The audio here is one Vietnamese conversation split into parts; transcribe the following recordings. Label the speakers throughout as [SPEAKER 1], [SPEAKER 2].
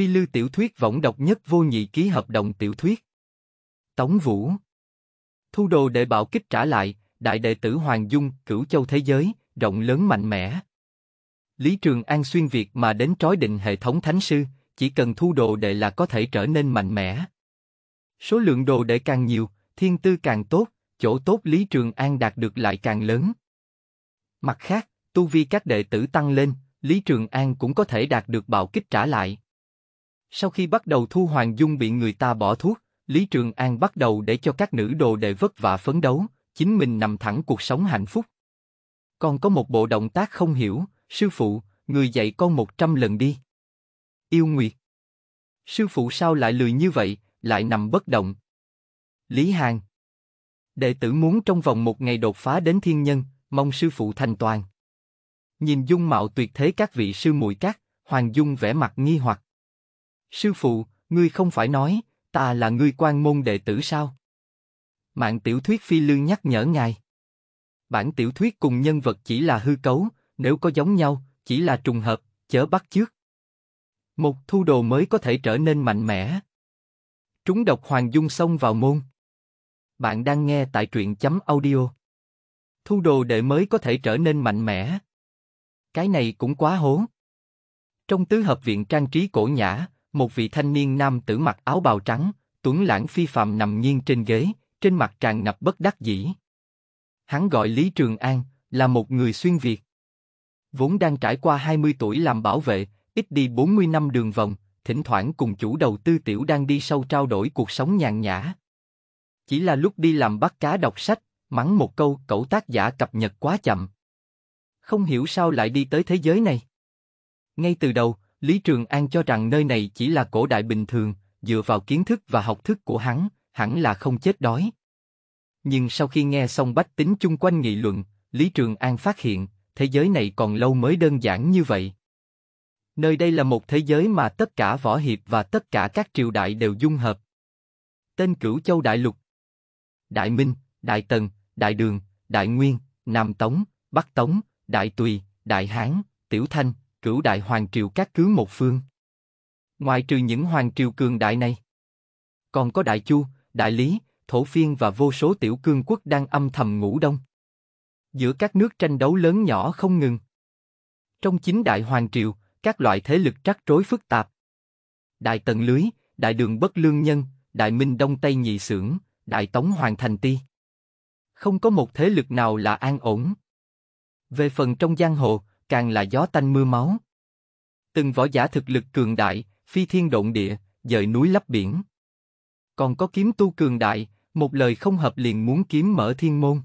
[SPEAKER 1] Phi Lưu tiểu thuyết võng độc nhất vô nhị ký hợp đồng tiểu thuyết. Tống Vũ Thu đồ đệ bảo kích trả lại, đại đệ tử Hoàng Dung, cửu châu thế giới, rộng lớn mạnh mẽ. Lý Trường An xuyên Việt mà đến trói định hệ thống thánh sư, chỉ cần thu đồ đệ là có thể trở nên mạnh mẽ. Số lượng đồ đệ càng nhiều, thiên tư càng tốt, chỗ tốt Lý Trường An đạt được lại càng lớn. Mặt khác, tu vi các đệ tử tăng lên, Lý Trường An cũng có thể đạt được bảo kích trả lại. Sau khi bắt đầu Thu Hoàng Dung bị người ta bỏ thuốc, Lý Trường An bắt đầu để cho các nữ đồ đệ vất vả phấn đấu, chính mình nằm thẳng cuộc sống hạnh phúc. Còn có một bộ động tác không hiểu, sư phụ, người dạy con một trăm lần đi. Yêu Nguyệt. Sư phụ sao lại lười như vậy, lại nằm bất động. Lý Hàng. Đệ tử muốn trong vòng một ngày đột phá đến thiên nhân, mong sư phụ thành toàn. Nhìn dung mạo tuyệt thế các vị sư muội các, Hoàng Dung vẻ mặt nghi hoặc. Sư phụ, ngươi không phải nói, ta là ngươi quan môn đệ tử sao? Mạng tiểu thuyết phi lương nhắc nhở ngài. Bản tiểu thuyết cùng nhân vật chỉ là hư cấu, nếu có giống nhau, chỉ là trùng hợp, chớ bắt chước. Một thu đồ mới có thể trở nên mạnh mẽ. Trúng độc Hoàng Dung xông vào môn. Bạn đang nghe tại truyện chấm audio. Thu đồ đệ mới có thể trở nên mạnh mẽ. Cái này cũng quá hố. Trong tứ hợp viện trang trí cổ nhã, một vị thanh niên nam tử mặc áo bào trắng, tuấn lãng phi phàm nằm nghiêng trên ghế, trên mặt tràn ngập bất đắc dĩ. Hắn gọi Lý Trường An, là một người xuyên Việt. Vốn đang trải qua 20 tuổi làm bảo vệ, ít đi 40 năm đường vòng, thỉnh thoảng cùng chủ đầu tư tiểu đang đi sâu trao đổi cuộc sống nhàn nhã. Chỉ là lúc đi làm bắt cá đọc sách, mắng một câu cậu tác giả cập nhật quá chậm. Không hiểu sao lại đi tới thế giới này. Ngay từ đầu, Lý Trường An cho rằng nơi này chỉ là cổ đại bình thường, dựa vào kiến thức và học thức của hắn, hẳn là không chết đói. Nhưng sau khi nghe xong bách tính chung quanh nghị luận, Lý Trường An phát hiện, thế giới này còn lâu mới đơn giản như vậy. Nơi đây là một thế giới mà tất cả võ hiệp và tất cả các triều đại đều dung hợp. Tên cửu châu đại lục Đại Minh, Đại Tần, Đại Đường, Đại Nguyên, Nam Tống, Bắc Tống, Đại Tùy, Đại Hán, Tiểu Thanh, cửu đại hoàng triều các cứ một phương. Ngoài trừ những hoàng triều cường đại này, còn có đại chu, đại lý, thổ phiên và vô số tiểu cương quốc đang âm thầm ngủ đông. Giữa các nước tranh đấu lớn nhỏ không ngừng. Trong chính đại hoàng triều, các loại thế lực trắc rối phức tạp. Đại tần lưới, đại đường bất lương nhân, đại minh đông tây nhị sưởng, đại tống hoàng thành ti. Không có một thế lực nào là an ổn. Về phần trong giang hồ, càng là gió tanh mưa máu. Từng võ giả thực lực cường đại, phi thiên động địa, dời núi lấp biển. Còn có kiếm tu cường đại, một lời không hợp liền muốn kiếm mở thiên môn.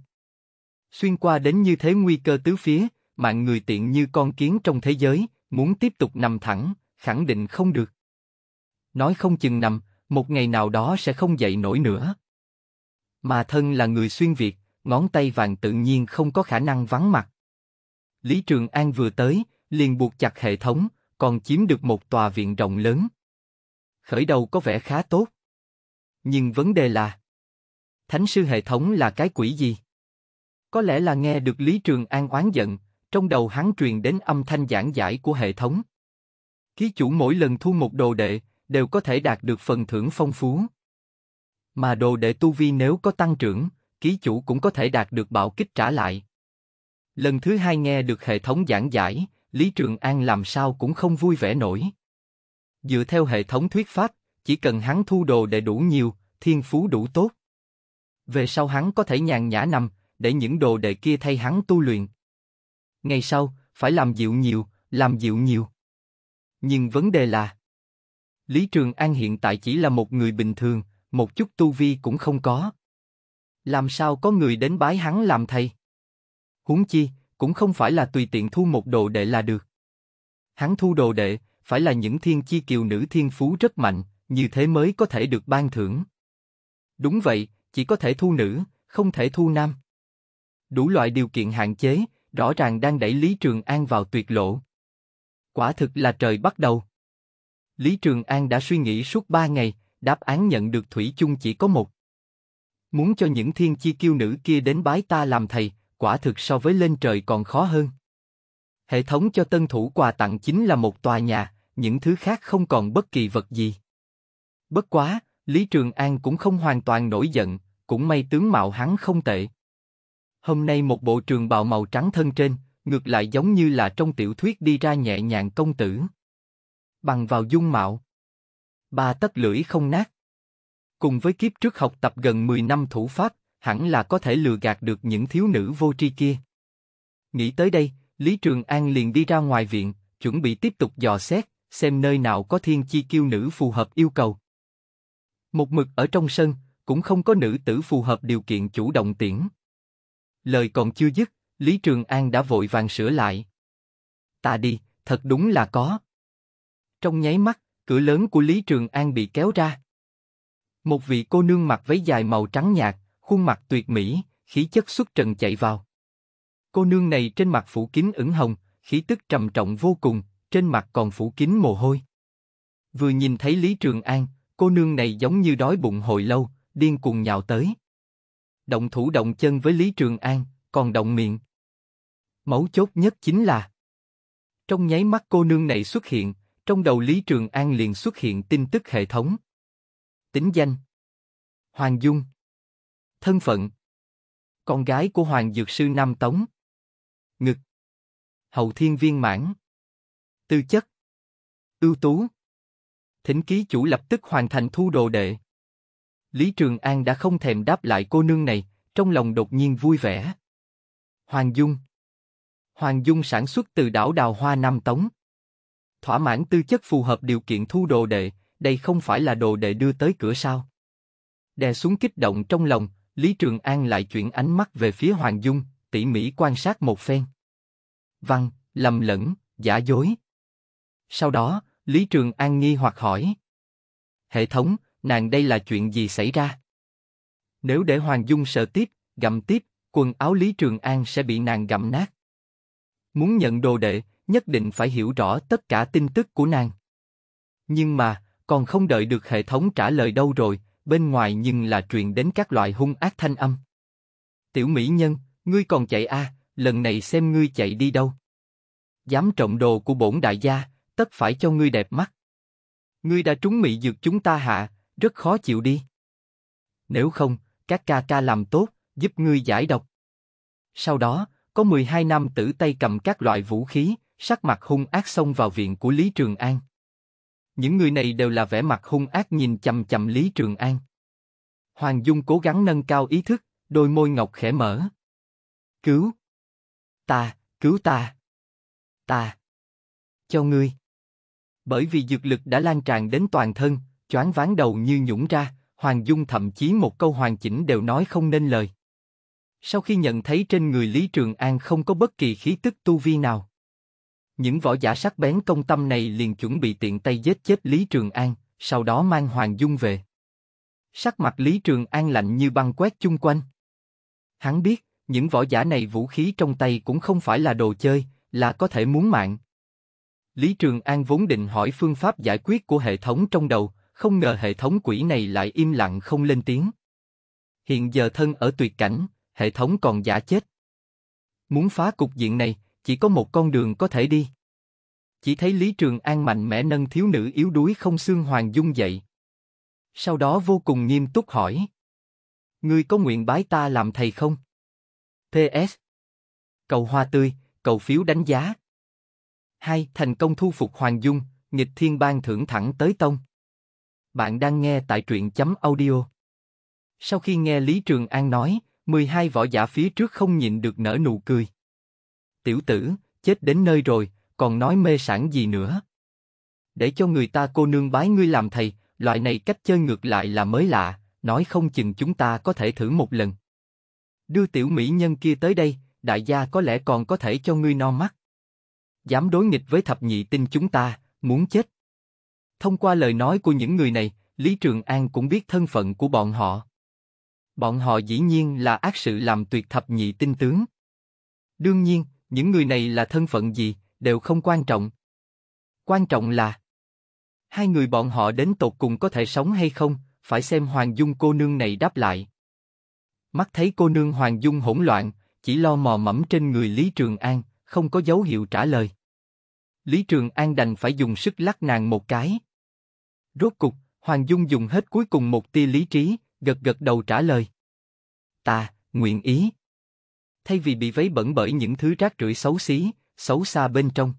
[SPEAKER 1] Xuyên qua đến như thế nguy cơ tứ phía, mạng người tiện như con kiến trong thế giới, muốn tiếp tục nằm thẳng, khẳng định không được. Nói không chừng nằm, một ngày nào đó sẽ không dậy nổi nữa. Mà thân là người xuyên Việt, ngón tay vàng tự nhiên không có khả năng vắng mặt. Lý Trường An vừa tới, liền buộc chặt hệ thống, còn chiếm được một tòa viện rộng lớn. Khởi đầu có vẻ khá tốt. Nhưng vấn đề là, Thánh sư hệ thống là cái quỷ gì? Có lẽ là nghe được Lý Trường An oán giận, trong đầu hắn truyền đến âm thanh giảng giải của hệ thống. Ký chủ mỗi lần thu một đồ đệ, đều có thể đạt được phần thưởng phong phú. Mà đồ đệ tu vi nếu có tăng trưởng, ký chủ cũng có thể đạt được bạo kích trả lại. Lần thứ hai nghe được hệ thống giảng giải, Lý Trường An làm sao cũng không vui vẻ nổi. Dựa theo hệ thống thuyết pháp, chỉ cần hắn thu đồ để đủ nhiều, thiên phú đủ tốt. Về sau hắn có thể nhàn nhã nằm, để những đồ đệ kia thay hắn tu luyện. Ngày sau, phải làm dịu nhiều, làm dịu nhiều. Nhưng vấn đề là, Lý Trường An hiện tại chỉ là một người bình thường, một chút tu vi cũng không có. Làm sao có người đến bái hắn làm thầy? Huống chi, cũng không phải là tùy tiện thu một đồ đệ là được. Hắn thu đồ đệ, phải là những thiên chi kiều nữ thiên phú rất mạnh, như thế mới có thể được ban thưởng. Đúng vậy, chỉ có thể thu nữ, không thể thu nam. Đủ loại điều kiện hạn chế, rõ ràng đang đẩy Lý Trường An vào tuyệt lộ. Quả thực là trời bắt đầu. Lý Trường An đã suy nghĩ suốt ba ngày, đáp án nhận được Thủy chung chỉ có một. Muốn cho những thiên chi kiêu nữ kia đến bái ta làm thầy, quả thực so với lên trời còn khó hơn. Hệ thống cho tân thủ quà tặng chính là một tòa nhà, những thứ khác không còn bất kỳ vật gì. Bất quá, Lý Trường An cũng không hoàn toàn nổi giận, cũng may tướng mạo hắn không tệ. Hôm nay một bộ trường bào màu trắng thân trên, ngược lại giống như là trong tiểu thuyết đi ra nhẹ nhàng công tử. Bằng vào dung mạo. Ba tất lưỡi không nát. Cùng với kiếp trước học tập gần 10 năm thủ pháp, hẳn là có thể lừa gạt được những thiếu nữ vô tri kia. Nghĩ tới đây, Lý Trường An liền đi ra ngoài viện, chuẩn bị tiếp tục dò xét, xem nơi nào có thiên chi kiêu nữ phù hợp yêu cầu. Một mực ở trong sân, cũng không có nữ tử phù hợp điều kiện chủ động tiễn. Lời còn chưa dứt, Lý Trường An đã vội vàng sửa lại. Ta đi, thật đúng là có. Trong nháy mắt, cửa lớn của Lý Trường An bị kéo ra. Một vị cô nương mặc váy dài màu trắng nhạt, khuôn mặt tuyệt mỹ, khí chất xuất trần chạy vào. Cô nương này trên mặt phủ kín ửng hồng, khí tức trầm trọng vô cùng, trên mặt còn phủ kín mồ hôi. Vừa nhìn thấy Lý Trường An, cô nương này giống như đói bụng hồi lâu, điên cuồng nhào tới. Động thủ động chân với Lý Trường An, còn động miệng. Mấu chốt nhất chính là Trong nháy mắt cô nương này xuất hiện, trong đầu Lý Trường An liền xuất hiện tin tức hệ thống. Tính danh Hoàng Dung Thân phận Con gái của Hoàng Dược Sư Nam Tống Ngực Hậu Thiên Viên Mãn Tư chất Ưu tú Thỉnh ký chủ lập tức hoàn thành thu đồ đệ Lý Trường An đã không thèm đáp lại cô nương này, trong lòng đột nhiên vui vẻ. Hoàng Dung Hoàng Dung sản xuất từ đảo Đào Hoa Nam Tống. Thỏa mãn tư chất phù hợp điều kiện thu đồ đệ, đây không phải là đồ đệ đưa tới cửa sao. Đè xuống kích động trong lòng, Lý Trường An lại chuyển ánh mắt về phía Hoàng Dung, tỉ mỉ quan sát một phen. Văn, lầm lẫn, giả dối. Sau đó, Lý Trường An nghi hoặc hỏi. Hệ thống, nàng đây là chuyện gì xảy ra? Nếu để Hoàng Dung sợ tiếp, gặm tiếp, quần áo Lý Trường An sẽ bị nàng gặm nát. Muốn nhận đồ đệ, nhất định phải hiểu rõ tất cả tin tức của nàng. Nhưng mà, còn không đợi được hệ thống trả lời đâu rồi, bên ngoài nhưng là truyền đến các loại hung ác thanh âm. Tiểu mỹ nhân, ngươi còn chạy a? À, lần này xem ngươi chạy đi đâu. Dám trộm đồ của bổn đại gia, tất phải cho ngươi đẹp mắt. Ngươi đã trúng mị dược chúng ta hạ, rất khó chịu đi. Nếu không, các ca ca làm tốt, giúp ngươi giải độc. Sau đó, có 12 nam tử tay cầm các loại vũ khí, sắc mặt hung ác xông vào viện của Lý Trường An. Những người này đều là vẻ mặt hung ác nhìn chằm chằm Lý Trường An. Hoàng Dung cố gắng nâng cao ý thức, đôi môi ngọc khẽ mở. Cứu! Ta, cứu ta! Ta! Cho ngươi! Bởi vì dược lực đã lan tràn đến toàn thân, choáng ván đầu như nhũng ra, Hoàng Dung thậm chí một câu hoàn chỉnh đều nói không nên lời. Sau khi nhận thấy trên người Lý Trường An không có bất kỳ khí tức tu vi nào, những võ giả sắc bén công tâm này liền chuẩn bị tiện tay giết chết Lý Trường An, sau đó mang Hoàng Dung về. Sắc mặt Lý Trường An lạnh như băng quét chung quanh. Hắn biết, những võ giả này vũ khí trong tay cũng không phải là đồ chơi, là có thể muốn mạng. Lý Trường An vốn định hỏi phương pháp giải quyết của hệ thống trong đầu, không ngờ hệ thống quỷ này lại im lặng không lên tiếng. Hiện giờ thân ở tuyệt cảnh, hệ thống còn giả chết. Muốn phá cục diện này, chỉ có một con đường có thể đi chỉ thấy Lý Trường An mạnh mẽ nâng thiếu nữ yếu đuối không xương hoàng dung dậy. Sau đó vô cùng nghiêm túc hỏi. Ngươi có nguyện bái ta làm thầy không? PS. Cầu hoa tươi, cầu phiếu đánh giá. hai Thành công thu phục Hoàng Dung, nghịch thiên bang thưởng thẳng tới tông. Bạn đang nghe tại truyện chấm audio. Sau khi nghe Lý Trường An nói, 12 võ giả phía trước không nhịn được nở nụ cười. Tiểu tử, chết đến nơi rồi, còn nói mê sản gì nữa. Để cho người ta cô nương bái ngươi làm thầy, loại này cách chơi ngược lại là mới lạ, nói không chừng chúng ta có thể thử một lần. Đưa tiểu mỹ nhân kia tới đây, đại gia có lẽ còn có thể cho ngươi no mắt. Dám đối nghịch với thập nhị tinh chúng ta, muốn chết. Thông qua lời nói của những người này, Lý Trường An cũng biết thân phận của bọn họ. Bọn họ dĩ nhiên là ác sự làm tuyệt thập nhị tinh tướng. Đương nhiên, những người này là thân phận gì, đều không quan trọng. Quan trọng là hai người bọn họ đến tột cùng có thể sống hay không, phải xem Hoàng Dung cô nương này đáp lại. Mắt thấy cô nương Hoàng Dung hỗn loạn, chỉ lo mò mẫm trên người Lý Trường An, không có dấu hiệu trả lời. Lý Trường An đành phải dùng sức lắc nàng một cái. Rốt cục, Hoàng Dung dùng hết cuối cùng một tia lý trí, gật gật đầu trả lời. Ta, nguyện ý. Thay vì bị vấy bẩn bởi những thứ rác rưởi xấu xí, xấu xa bên trong.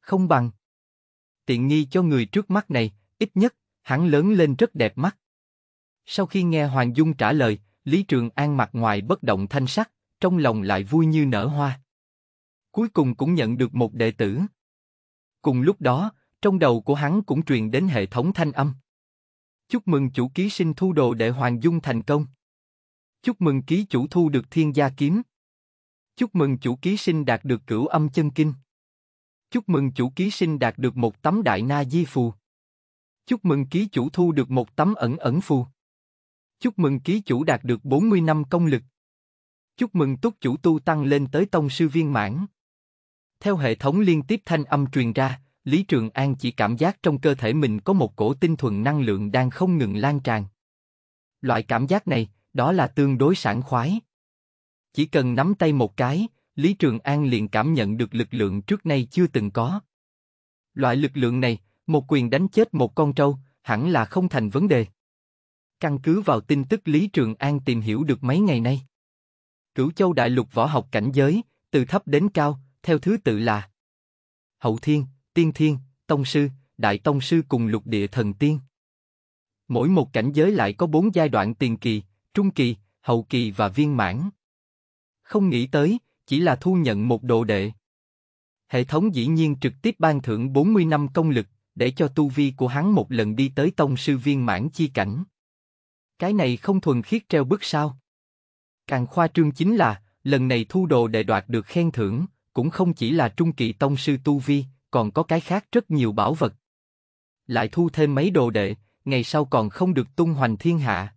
[SPEAKER 1] Không bằng. Tiện nghi cho người trước mắt này, ít nhất, hắn lớn lên rất đẹp mắt. Sau khi nghe Hoàng Dung trả lời, Lý Trường An mặt ngoài bất động thanh sắc, trong lòng lại vui như nở hoa. Cuối cùng cũng nhận được một đệ tử. Cùng lúc đó, trong đầu của hắn cũng truyền đến hệ thống thanh âm. Chúc mừng chủ ký sinh thu đồ đệ Hoàng Dung thành công. Chúc mừng ký chủ thu được thiên gia kiếm. Chúc mừng chủ ký sinh đạt được cửu âm chân kinh. Chúc mừng chủ ký sinh đạt được một tấm đại na di phù. Chúc mừng ký chủ thu được một tấm ẩn ẩn phù. Chúc mừng ký chủ đạt được 40 năm công lực. Chúc mừng túc chủ tu tăng lên tới tông sư viên mãn. Theo hệ thống liên tiếp thanh âm truyền ra, Lý Trường An chỉ cảm giác trong cơ thể mình có một cổ tinh thuần năng lượng đang không ngừng lan tràn. Loại cảm giác này, đó là tương đối sảng khoái. Chỉ cần nắm tay một cái, Lý Trường An liền cảm nhận được lực lượng trước nay chưa từng có. Loại lực lượng này, một quyền đánh chết một con trâu, hẳn là không thành vấn đề. Căn cứ vào tin tức Lý Trường An tìm hiểu được mấy ngày nay. Cửu Châu Đại Lục võ học cảnh giới, từ thấp đến cao, theo thứ tự là Hậu Thiên, Tiên Thiên, Tông Sư, Đại Tông Sư cùng Lục Địa Thần Tiên. Mỗi một cảnh giới lại có bốn giai đoạn tiền kỳ, trung kỳ, hậu kỳ và viên mãn không nghĩ tới, chỉ là thu nhận một đồ đệ. Hệ thống dĩ nhiên trực tiếp ban thưởng 40 năm công lực, để cho tu vi của hắn một lần đi tới tông sư viên mãn chi cảnh. Cái này không thuần khiết treo bức sao? Càng khoa trương chính là, lần này thu đồ đệ đoạt được khen thưởng, cũng không chỉ là trung kỳ tông sư tu vi, còn có cái khác rất nhiều bảo vật. Lại thu thêm mấy đồ đệ, ngày sau còn không được tung hoành thiên hạ.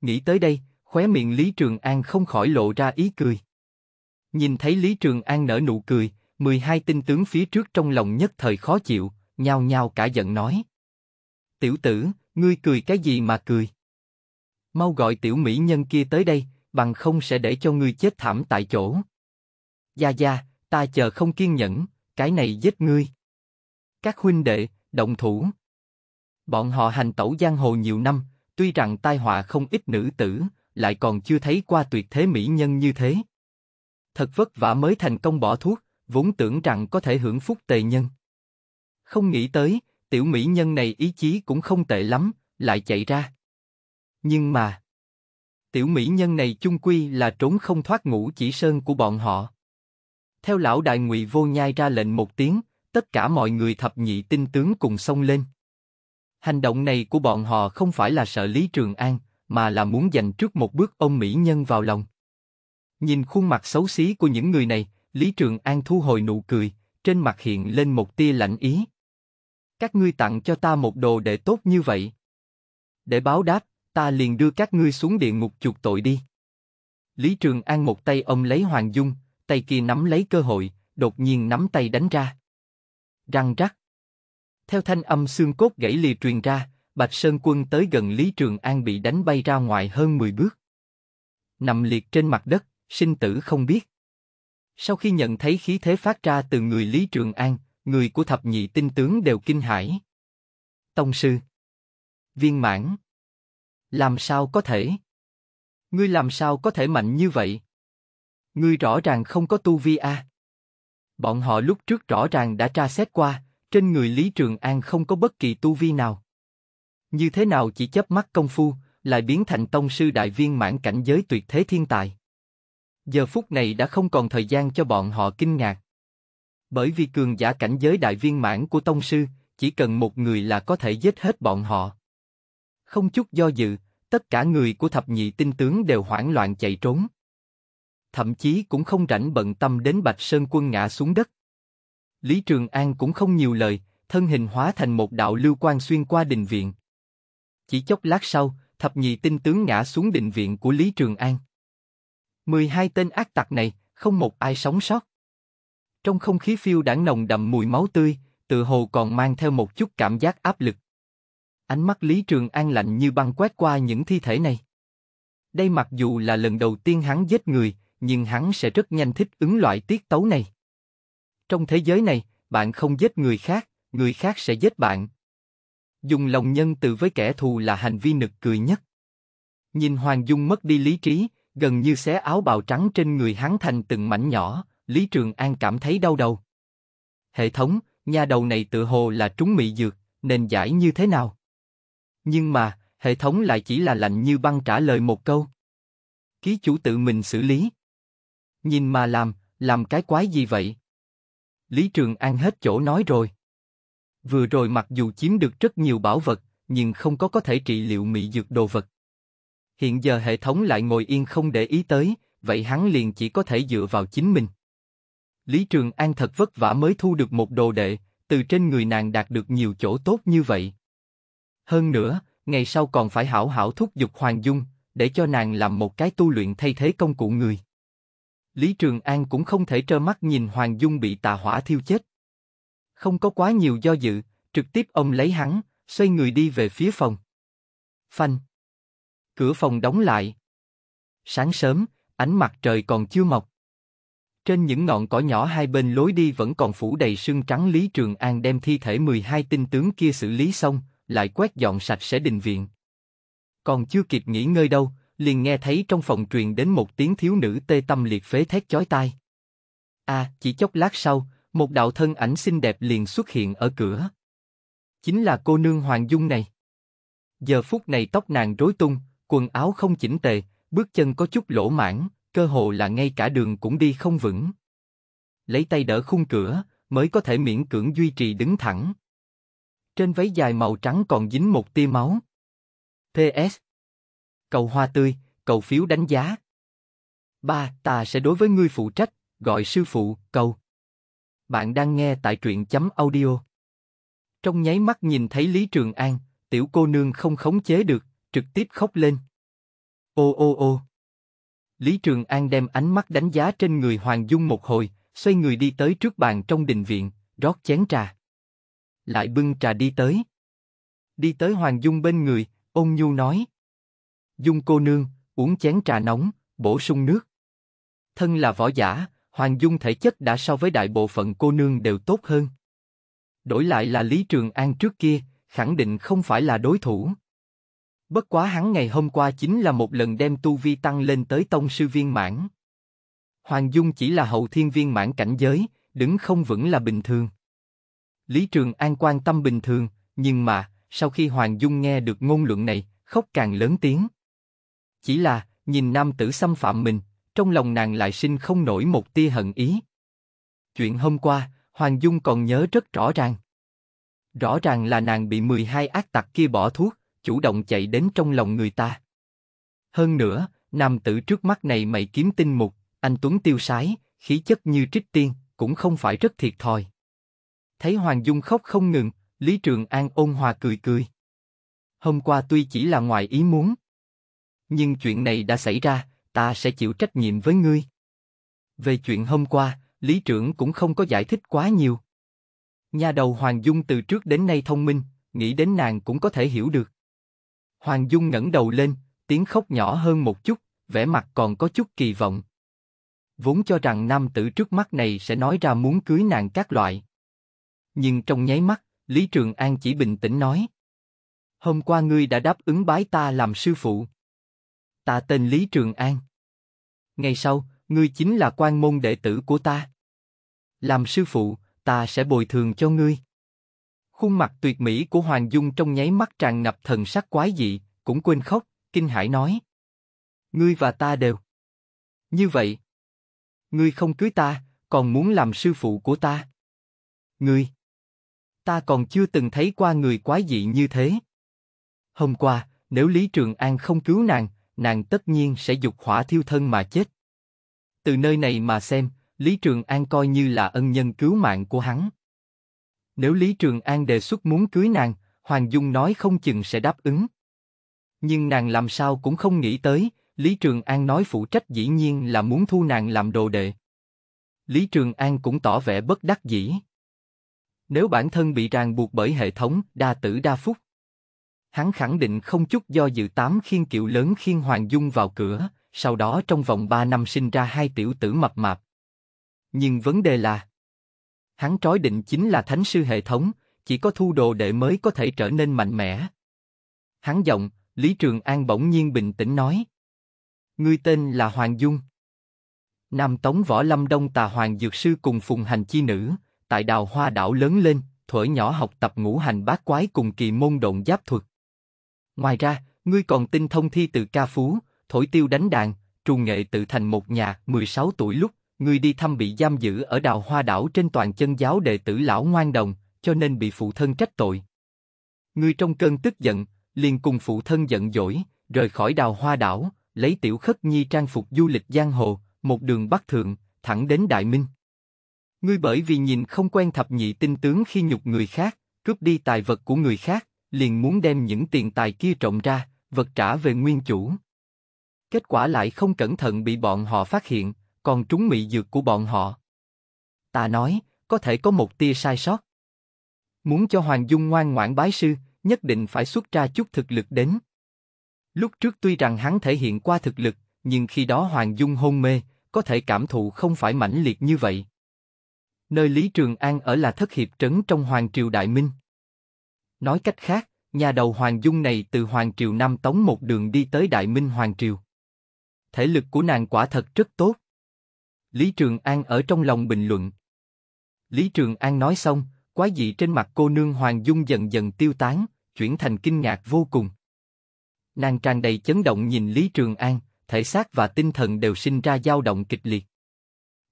[SPEAKER 1] Nghĩ tới đây, Khóe miệng Lý Trường An không khỏi lộ ra ý cười. Nhìn thấy Lý Trường An nở nụ cười, 12 tinh tướng phía trước trong lòng nhất thời khó chịu, nhao nhao cả giận nói. Tiểu tử, ngươi cười cái gì mà cười? Mau gọi tiểu mỹ nhân kia tới đây, bằng không sẽ để cho ngươi chết thảm tại chỗ. Gia Gia, ta chờ không kiên nhẫn, cái này giết ngươi. Các huynh đệ, động thủ. Bọn họ hành tẩu giang hồ nhiều năm, tuy rằng tai họa không ít nữ tử, lại còn chưa thấy qua tuyệt thế mỹ nhân như thế. Thật vất vả mới thành công bỏ thuốc, vốn tưởng rằng có thể hưởng phúc tề nhân. Không nghĩ tới, tiểu mỹ nhân này ý chí cũng không tệ lắm, lại chạy ra. Nhưng mà, tiểu mỹ nhân này chung quy là trốn không thoát ngũ chỉ sơn của bọn họ. Theo lão đại ngụy vô nhai ra lệnh một tiếng, tất cả mọi người thập nhị tinh tướng cùng xông lên. Hành động này của bọn họ không phải là sợ Lý Trường An, mà là muốn dành trước một bước ôm mỹ nhân vào lòng. Nhìn khuôn mặt xấu xí của những người này, Lý Trường An thu hồi nụ cười, trên mặt hiện lên một tia lạnh ý. Các ngươi tặng cho ta một đồ đệ tốt như vậy. Để báo đáp, ta liền đưa các ngươi xuống địa ngục chuộc tội đi. Lý Trường An một tay ôm lấy Hoàng Dung, tay kia nắm lấy cơ hội, đột nhiên nắm tay đánh ra. Răng rắc. Theo thanh âm xương cốt gãy lìa truyền ra, Bạch Sơn Quân tới gần Lý Trường An bị đánh bay ra ngoài hơn 10 bước. Nằm liệt trên mặt đất, sinh tử không biết. Sau khi nhận thấy khí thế phát ra từ người Lý Trường An, người của thập nhị tinh tướng đều kinh hãi. Tông sư. Viên mãn. Làm sao có thể? Ngươi làm sao có thể mạnh như vậy? Ngươi rõ ràng không có tu vi a. À? Bọn họ lúc trước rõ ràng đã tra xét qua, trên người Lý Trường An không có bất kỳ tu vi nào. Như thế nào chỉ chớp mắt công phu, lại biến thành tông sư đại viên mãn cảnh giới tuyệt thế thiên tài. Giờ phút này đã không còn thời gian cho bọn họ kinh ngạc. Bởi vì cường giả cảnh giới đại viên mãn của tông sư, chỉ cần một người là có thể giết hết bọn họ. Không chút do dự, tất cả người của thập nhị tinh tướng đều hoảng loạn chạy trốn. Thậm chí cũng không rảnh bận tâm đến Bạch Sơn quân ngã xuống đất. Lý Trường An cũng không nhiều lời, thân hình hóa thành một đạo lưu quan xuyên qua đình viện. Chỉ chốc lát sau, thập nhị tinh tướng ngã xuống định viện của Lý Trường An. 12 tên ác tặc này, không một ai sống sót. Trong không khí phiêu đảng nồng đậm mùi máu tươi, tự hồ còn mang theo một chút cảm giác áp lực. Ánh mắt Lý Trường An lạnh như băng quét qua những thi thể này. Đây mặc dù là lần đầu tiên hắn giết người, nhưng hắn sẽ rất nhanh thích ứng loại tiết tấu này. Trong thế giới này, bạn không giết người khác, người khác sẽ giết bạn, dùng lòng nhân từ với kẻ thù là hành vi nực cười nhất. Nhìn Hoàng Dung mất đi lý trí, gần như xé áo bào trắng trên người hắn thành từng mảnh nhỏ, Lý Trường An cảm thấy đau đầu. Hệ thống, nhà đầu này tự hồ là trúng mị dược, nên giải như thế nào? Nhưng mà, hệ thống lại chỉ là lạnh như băng trả lời một câu. Ký chủ tự mình xử lý. Nhìn mà làm, làm cái quái gì vậy? Lý Trường An hết chỗ nói rồi. Vừa rồi mặc dù chiếm được rất nhiều bảo vật, nhưng không có có thể trị liệu mị dược đồ vật. Hiện giờ hệ thống lại ngồi yên không để ý tới, vậy hắn liền chỉ có thể dựa vào chính mình. Lý Trường An thật vất vả mới thu được một đồ đệ, từ trên người nàng đạt được nhiều chỗ tốt như vậy. Hơn nữa, ngày sau còn phải hảo hảo thúc giục Hoàng Dung, để cho nàng làm một cái tu luyện thay thế công cụ người. Lý Trường An cũng không thể trơ mắt nhìn Hoàng Dung bị tà hỏa thiêu chết. Không có quá nhiều do dự, trực tiếp ông lấy hắn, xoay người đi về phía phòng. Phanh. Cửa phòng đóng lại. Sáng sớm, ánh mặt trời còn chưa mọc. Trên những ngọn cỏ nhỏ hai bên lối đi vẫn còn phủ đầy sương trắng Lý Trường An đem thi thể 12 tinh tướng kia xử lý xong, lại quét dọn sạch sẽ đình viện. Còn chưa kịp nghỉ ngơi đâu, liền nghe thấy trong phòng truyền đến một tiếng thiếu nữ tê tâm liệt phế thét chói tai. À, chỉ chốc lát sau, một đạo thân ảnh xinh đẹp liền xuất hiện ở cửa. Chính là cô nương Hoàng Dung này. Giờ phút này tóc nàng rối tung, quần áo không chỉnh tề, bước chân có chút lỗ mãn, cơ hồ là ngay cả đường cũng đi không vững. Lấy tay đỡ khung cửa, mới có thể miễn cưỡng duy trì đứng thẳng. Trên váy dài màu trắng còn dính một tia máu. PS. Cầu hoa tươi, cầu phiếu đánh giá. Ba, ta sẽ đối với ngươi phụ trách, gọi sư phụ, cầu. Bạn đang nghe tại truyện chấm audio. Trong nháy mắt nhìn thấy Lý Trường An, tiểu cô nương không khống chế được, trực tiếp khóc lên. Ô ô ô. Lý Trường An đem ánh mắt đánh giá trên người Hoàng Dung một hồi, xoay người đi tới trước bàn trong đình viện, rót chén trà. Lại bưng trà đi tới. Đi tới Hoàng Dung bên người, ôn nhu nói. Dung cô nương, uống chén trà nóng, bổ sung nước. Thân là võ giả, Hoàng Dung thể chất đã so với đại bộ phận cô nương đều tốt hơn. Đổi lại là Lý Trường An trước kia, khẳng định không phải là đối thủ. Bất quá hắn ngày hôm qua chính là một lần đem tu vi tăng lên tới tông sư viên mãn. Hoàng Dung chỉ là hậu thiên viên mãn cảnh giới, đứng không vững là bình thường. Lý Trường An quan tâm bình thường, nhưng mà, sau khi Hoàng Dung nghe được ngôn luận này, khóc càng lớn tiếng. Chỉ là, nhìn nam tử xâm phạm mình, trong lòng nàng lại sinh không nổi một tia hận ý. Chuyện hôm qua, Hoàng Dung còn nhớ rất rõ ràng. Rõ ràng là nàng bị 12 ác tặc kia bỏ thuốc, chủ động chạy đến trong lòng người ta. Hơn nữa, nam tử trước mắt này mày kiếm tinh mục, anh Tuấn tiêu sái, khí chất như trích tiên, cũng không phải rất thiệt thòi. Thấy Hoàng Dung khóc không ngừng, Lý Trường An ôn hòa cười cười. Hôm qua tuy chỉ là ngoài ý muốn, nhưng chuyện này đã xảy ra, ta sẽ chịu trách nhiệm với ngươi. Về chuyện hôm qua, lý trưởng cũng không có giải thích quá nhiều. Nhà đầu Hoàng Dung từ trước đến nay thông minh, nghĩ đến nàng cũng có thể hiểu được. Hoàng Dung ngẩng đầu lên, tiếng khóc nhỏ hơn một chút, vẻ mặt còn có chút kỳ vọng. Vốn cho rằng nam tử trước mắt này sẽ nói ra muốn cưới nàng các loại. Nhưng trong nháy mắt, Lý Trường An chỉ bình tĩnh nói. Hôm qua ngươi đã đáp ứng bái ta làm sư phụ. Ta tên Lý Trường An. Ngày sau, ngươi chính là quan môn đệ tử của ta. Làm sư phụ, ta sẽ bồi thường cho ngươi. Khuôn mặt tuyệt mỹ của Hoàng Dung trong nháy mắt tràn ngập thần sắc quái dị, cũng quên khóc, kinh hãi nói. Ngươi và ta đều. Như vậy. Ngươi không cưới ta, còn muốn làm sư phụ của ta. Ngươi. Ta còn chưa từng thấy qua người quái dị như thế. Hôm qua, nếu Lý Trường An không cứu nàng, nàng tất nhiên sẽ dục hỏa thiêu thân mà chết. Từ nơi này mà xem, Lý Trường An coi như là ân nhân cứu mạng của hắn. Nếu Lý Trường An đề xuất muốn cưới nàng, Hoàng Dung nói không chừng sẽ đáp ứng. Nhưng nàng làm sao cũng không nghĩ tới, Lý Trường An nói phụ trách dĩ nhiên là muốn thu nàng làm đồ đệ. Lý Trường An cũng tỏ vẻ bất đắc dĩ. Nếu bản thân bị ràng buộc bởi hệ thống đa tử đa phúc, Hắn khẳng định không chút do dự tám khiên kiệu lớn khiên Hoàng Dung vào cửa, sau đó trong vòng 3 năm sinh ra hai tiểu tử mập mạp. Nhưng vấn đề là, hắn trói định chính là thánh sư hệ thống, chỉ có thu đồ đệ mới có thể trở nên mạnh mẽ. Hắn giọng, Lý Trường An bỗng nhiên bình tĩnh nói. Ngươi tên là Hoàng Dung. Nam Tống Võ Lâm Đông Tà Hoàng Dược Sư cùng Phùng Hành Chi Nữ, tại đào hoa đảo lớn lên, thuở nhỏ học tập ngũ hành bát quái cùng kỳ môn động giáp thuật. Ngoài ra, ngươi còn tinh thông thi từ ca phú, thổi tiêu đánh đàn, trù nghệ tự thành một nhà, 16 tuổi lúc, ngươi đi thăm bị giam giữ ở đào hoa đảo trên toàn chân giáo đệ tử lão ngoan đồng, cho nên bị phụ thân trách tội. Ngươi trong cơn tức giận, liền cùng phụ thân giận dỗi, rời khỏi đào hoa đảo, lấy tiểu khất nhi trang phục du lịch giang hồ, một đường bắc thượng, thẳng đến Đại Minh. Ngươi bởi vì nhìn không quen thập nhị tinh tướng khi nhục người khác, cướp đi tài vật của người khác, liền muốn đem những tiền tài kia trộm ra, vật trả về nguyên chủ. Kết quả lại không cẩn thận bị bọn họ phát hiện, còn trúng mị dược của bọn họ. Ta nói, có thể có một tia sai sót. Muốn cho Hoàng Dung ngoan ngoãn bái sư, nhất định phải xuất ra chút thực lực đến. Lúc trước tuy rằng hắn thể hiện qua thực lực, nhưng khi đó Hoàng Dung hôn mê, có thể cảm thụ không phải mãnh liệt như vậy. Nơi Lý Trường An ở là thất hiệp trấn trong Hoàng Triều Đại Minh. Nói cách khác, nhà đầu Hoàng Dung này từ Hoàng Triều Nam Tống một đường đi tới Đại Minh Hoàng Triều. Thể lực của nàng quả thật rất tốt. Lý Trường An ở trong lòng bình luận. Lý Trường An nói xong, quái dị trên mặt cô nương Hoàng Dung dần dần tiêu tán, chuyển thành kinh ngạc vô cùng. Nàng tràn đầy chấn động nhìn Lý Trường An, thể xác và tinh thần đều sinh ra dao động kịch liệt.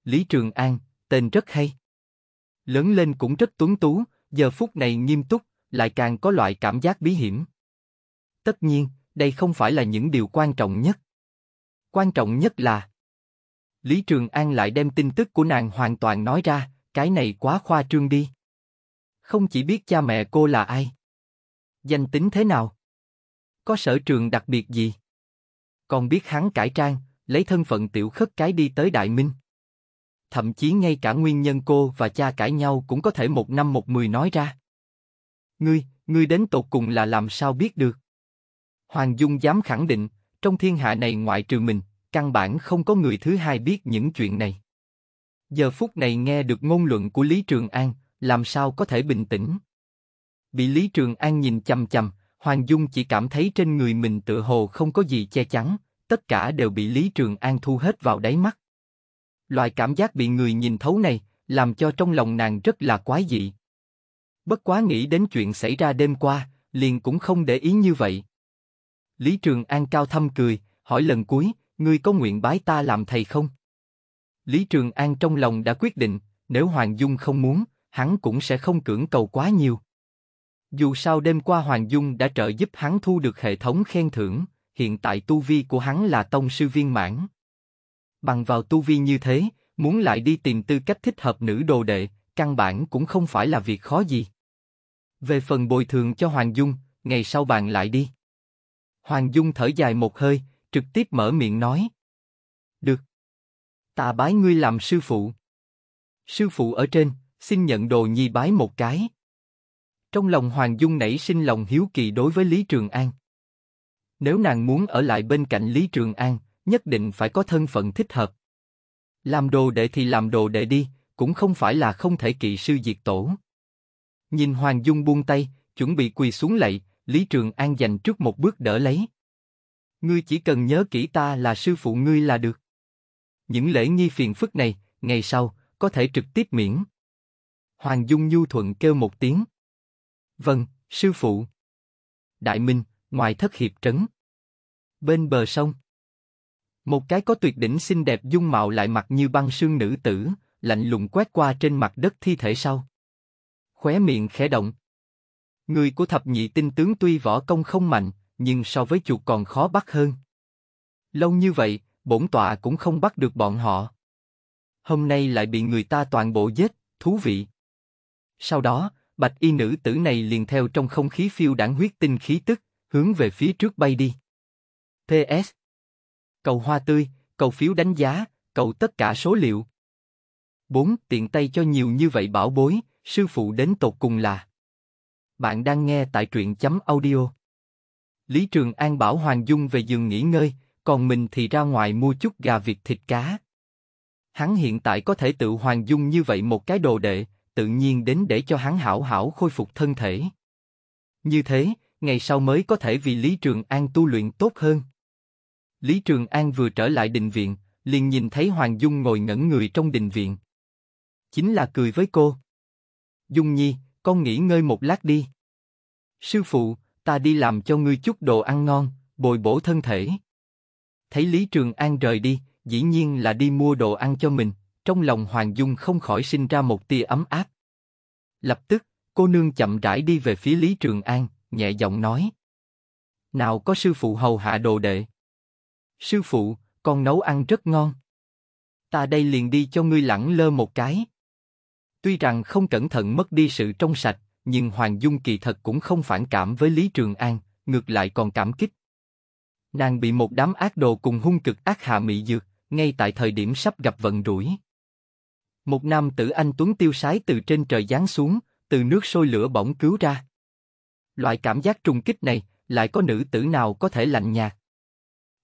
[SPEAKER 1] Lý Trường An, tên rất hay. Lớn lên cũng rất tuấn tú, giờ phút này nghiêm túc, lại càng có loại cảm giác bí hiểm. Tất nhiên, đây không phải là những điều quan trọng nhất. Quan trọng nhất là Lý Trường An lại đem tin tức của nàng hoàn toàn nói ra, cái này quá khoa trương đi. Không chỉ biết cha mẹ cô là ai, danh tính thế nào, có sở trường đặc biệt gì, còn biết hắn cải trang, lấy thân phận tiểu khất cái đi tới Đại Minh. Thậm chí ngay cả nguyên nhân cô và cha cãi nhau cũng có thể một năm một mười nói ra. Ngươi, ngươi đến tột cùng là làm sao biết được? Hoàng Dung dám khẳng định, trong thiên hạ này ngoại trừ mình, căn bản không có người thứ hai biết những chuyện này. Giờ phút này nghe được ngôn luận của Lý Trường An, làm sao có thể bình tĩnh? Bị Lý Trường An nhìn chăm chầm, Hoàng Dung chỉ cảm thấy trên người mình tựa hồ không có gì che chắn, tất cả đều bị Lý Trường An thu hết vào đáy mắt. Loại cảm giác bị người nhìn thấu này, làm cho trong lòng nàng rất là quái dị. Bất quá nghĩ đến chuyện xảy ra đêm qua, liền cũng không để ý như vậy. Lý Trường An cao thâm cười, hỏi lần cuối, ngươi có nguyện bái ta làm thầy không? Lý Trường An trong lòng đã quyết định, nếu Hoàng Dung không muốn, hắn cũng sẽ không cưỡng cầu quá nhiều. Dù sao đêm qua Hoàng Dung đã trợ giúp hắn thu được hệ thống khen thưởng, hiện tại tu vi của hắn là tông sư viên mãn. Bằng vào tu vi như thế, muốn lại đi tìm tư cách thích hợp nữ đồ đệ, căn bản cũng không phải là việc khó gì. Về phần bồi thường cho Hoàng Dung, ngày sau bàn lại đi. Hoàng Dung thở dài một hơi, trực tiếp mở miệng nói. Được. Ta bái ngươi làm sư phụ. Sư phụ ở trên, xin nhận đồ nhi bái một cái. Trong lòng Hoàng Dung nảy sinh lòng hiếu kỳ đối với Lý Trường An. Nếu nàng muốn ở lại bên cạnh Lý Trường An, nhất định phải có thân phận thích hợp. Làm đồ đệ thì làm đồ đệ đi, cũng không phải là không thể kỵ sư diệt tổ. Nhìn Hoàng Dung buông tay, chuẩn bị quỳ xuống lạy, Lý Trường An dành trước một bước đỡ lấy. Ngươi chỉ cần nhớ kỹ ta là sư phụ ngươi là được. Những lễ nghi phiền phức này, ngày sau, có thể trực tiếp miễn. Hoàng Dung nhu thuận kêu một tiếng. Vâng, sư phụ. Đại Minh, ngoài thất hiệp trấn. Bên bờ sông. Một cái có tuyệt đỉnh xinh đẹp dung mạo lại mặt như băng sương nữ tử, lạnh lùng quét qua trên mặt đất thi thể sau khóe miệng khẽ động. Người của thập nhị tinh tướng tuy võ công không mạnh, nhưng so với chuột còn khó bắt hơn. Lâu như vậy, bổn tọa cũng không bắt được bọn họ. Hôm nay lại bị người ta toàn bộ giết, thú vị. Sau đó, bạch y nữ tử này liền theo trong không khí phiêu đảng huyết tinh khí tức, hướng về phía trước bay đi. PS Cầu hoa tươi, cầu phiếu đánh giá, cầu tất cả số liệu. 4. Tiện tay cho nhiều như vậy bảo bối, Sư phụ đến tột cùng là Bạn đang nghe tại truyện chấm audio Lý Trường An bảo Hoàng Dung về giường nghỉ ngơi, còn mình thì ra ngoài mua chút gà vịt thịt cá. Hắn hiện tại có thể tự Hoàng Dung như vậy một cái đồ đệ, tự nhiên đến để cho hắn hảo hảo khôi phục thân thể. Như thế, ngày sau mới có thể vì Lý Trường An tu luyện tốt hơn. Lý Trường An vừa trở lại đình viện, liền nhìn thấy Hoàng Dung ngồi ngẩn người trong đình viện. Chính là cười với cô. Dung Nhi, con nghỉ ngơi một lát đi. Sư phụ, ta đi làm cho ngươi chút đồ ăn ngon, bồi bổ thân thể. Thấy Lý Trường An rời đi, dĩ nhiên là đi mua đồ ăn cho mình, trong lòng Hoàng Dung không khỏi sinh ra một tia ấm áp. Lập tức, cô nương chậm rãi đi về phía Lý Trường An, nhẹ giọng nói. Nào có sư phụ hầu hạ đồ đệ. Sư phụ, con nấu ăn rất ngon. Ta đây liền đi cho ngươi lẳng lơ một cái. Tuy rằng không cẩn thận mất đi sự trong sạch, nhưng Hoàng Dung kỳ thật cũng không phản cảm với Lý Trường An, ngược lại còn cảm kích. Nàng bị một đám ác đồ cùng hung cực ác hạ mị dược, ngay tại thời điểm sắp gặp vận rủi. Một nam tử anh Tuấn tiêu sái từ trên trời giáng xuống, từ nước sôi lửa bỏng cứu ra. Loại cảm giác trùng kích này, lại có nữ tử nào có thể lạnh nhạt.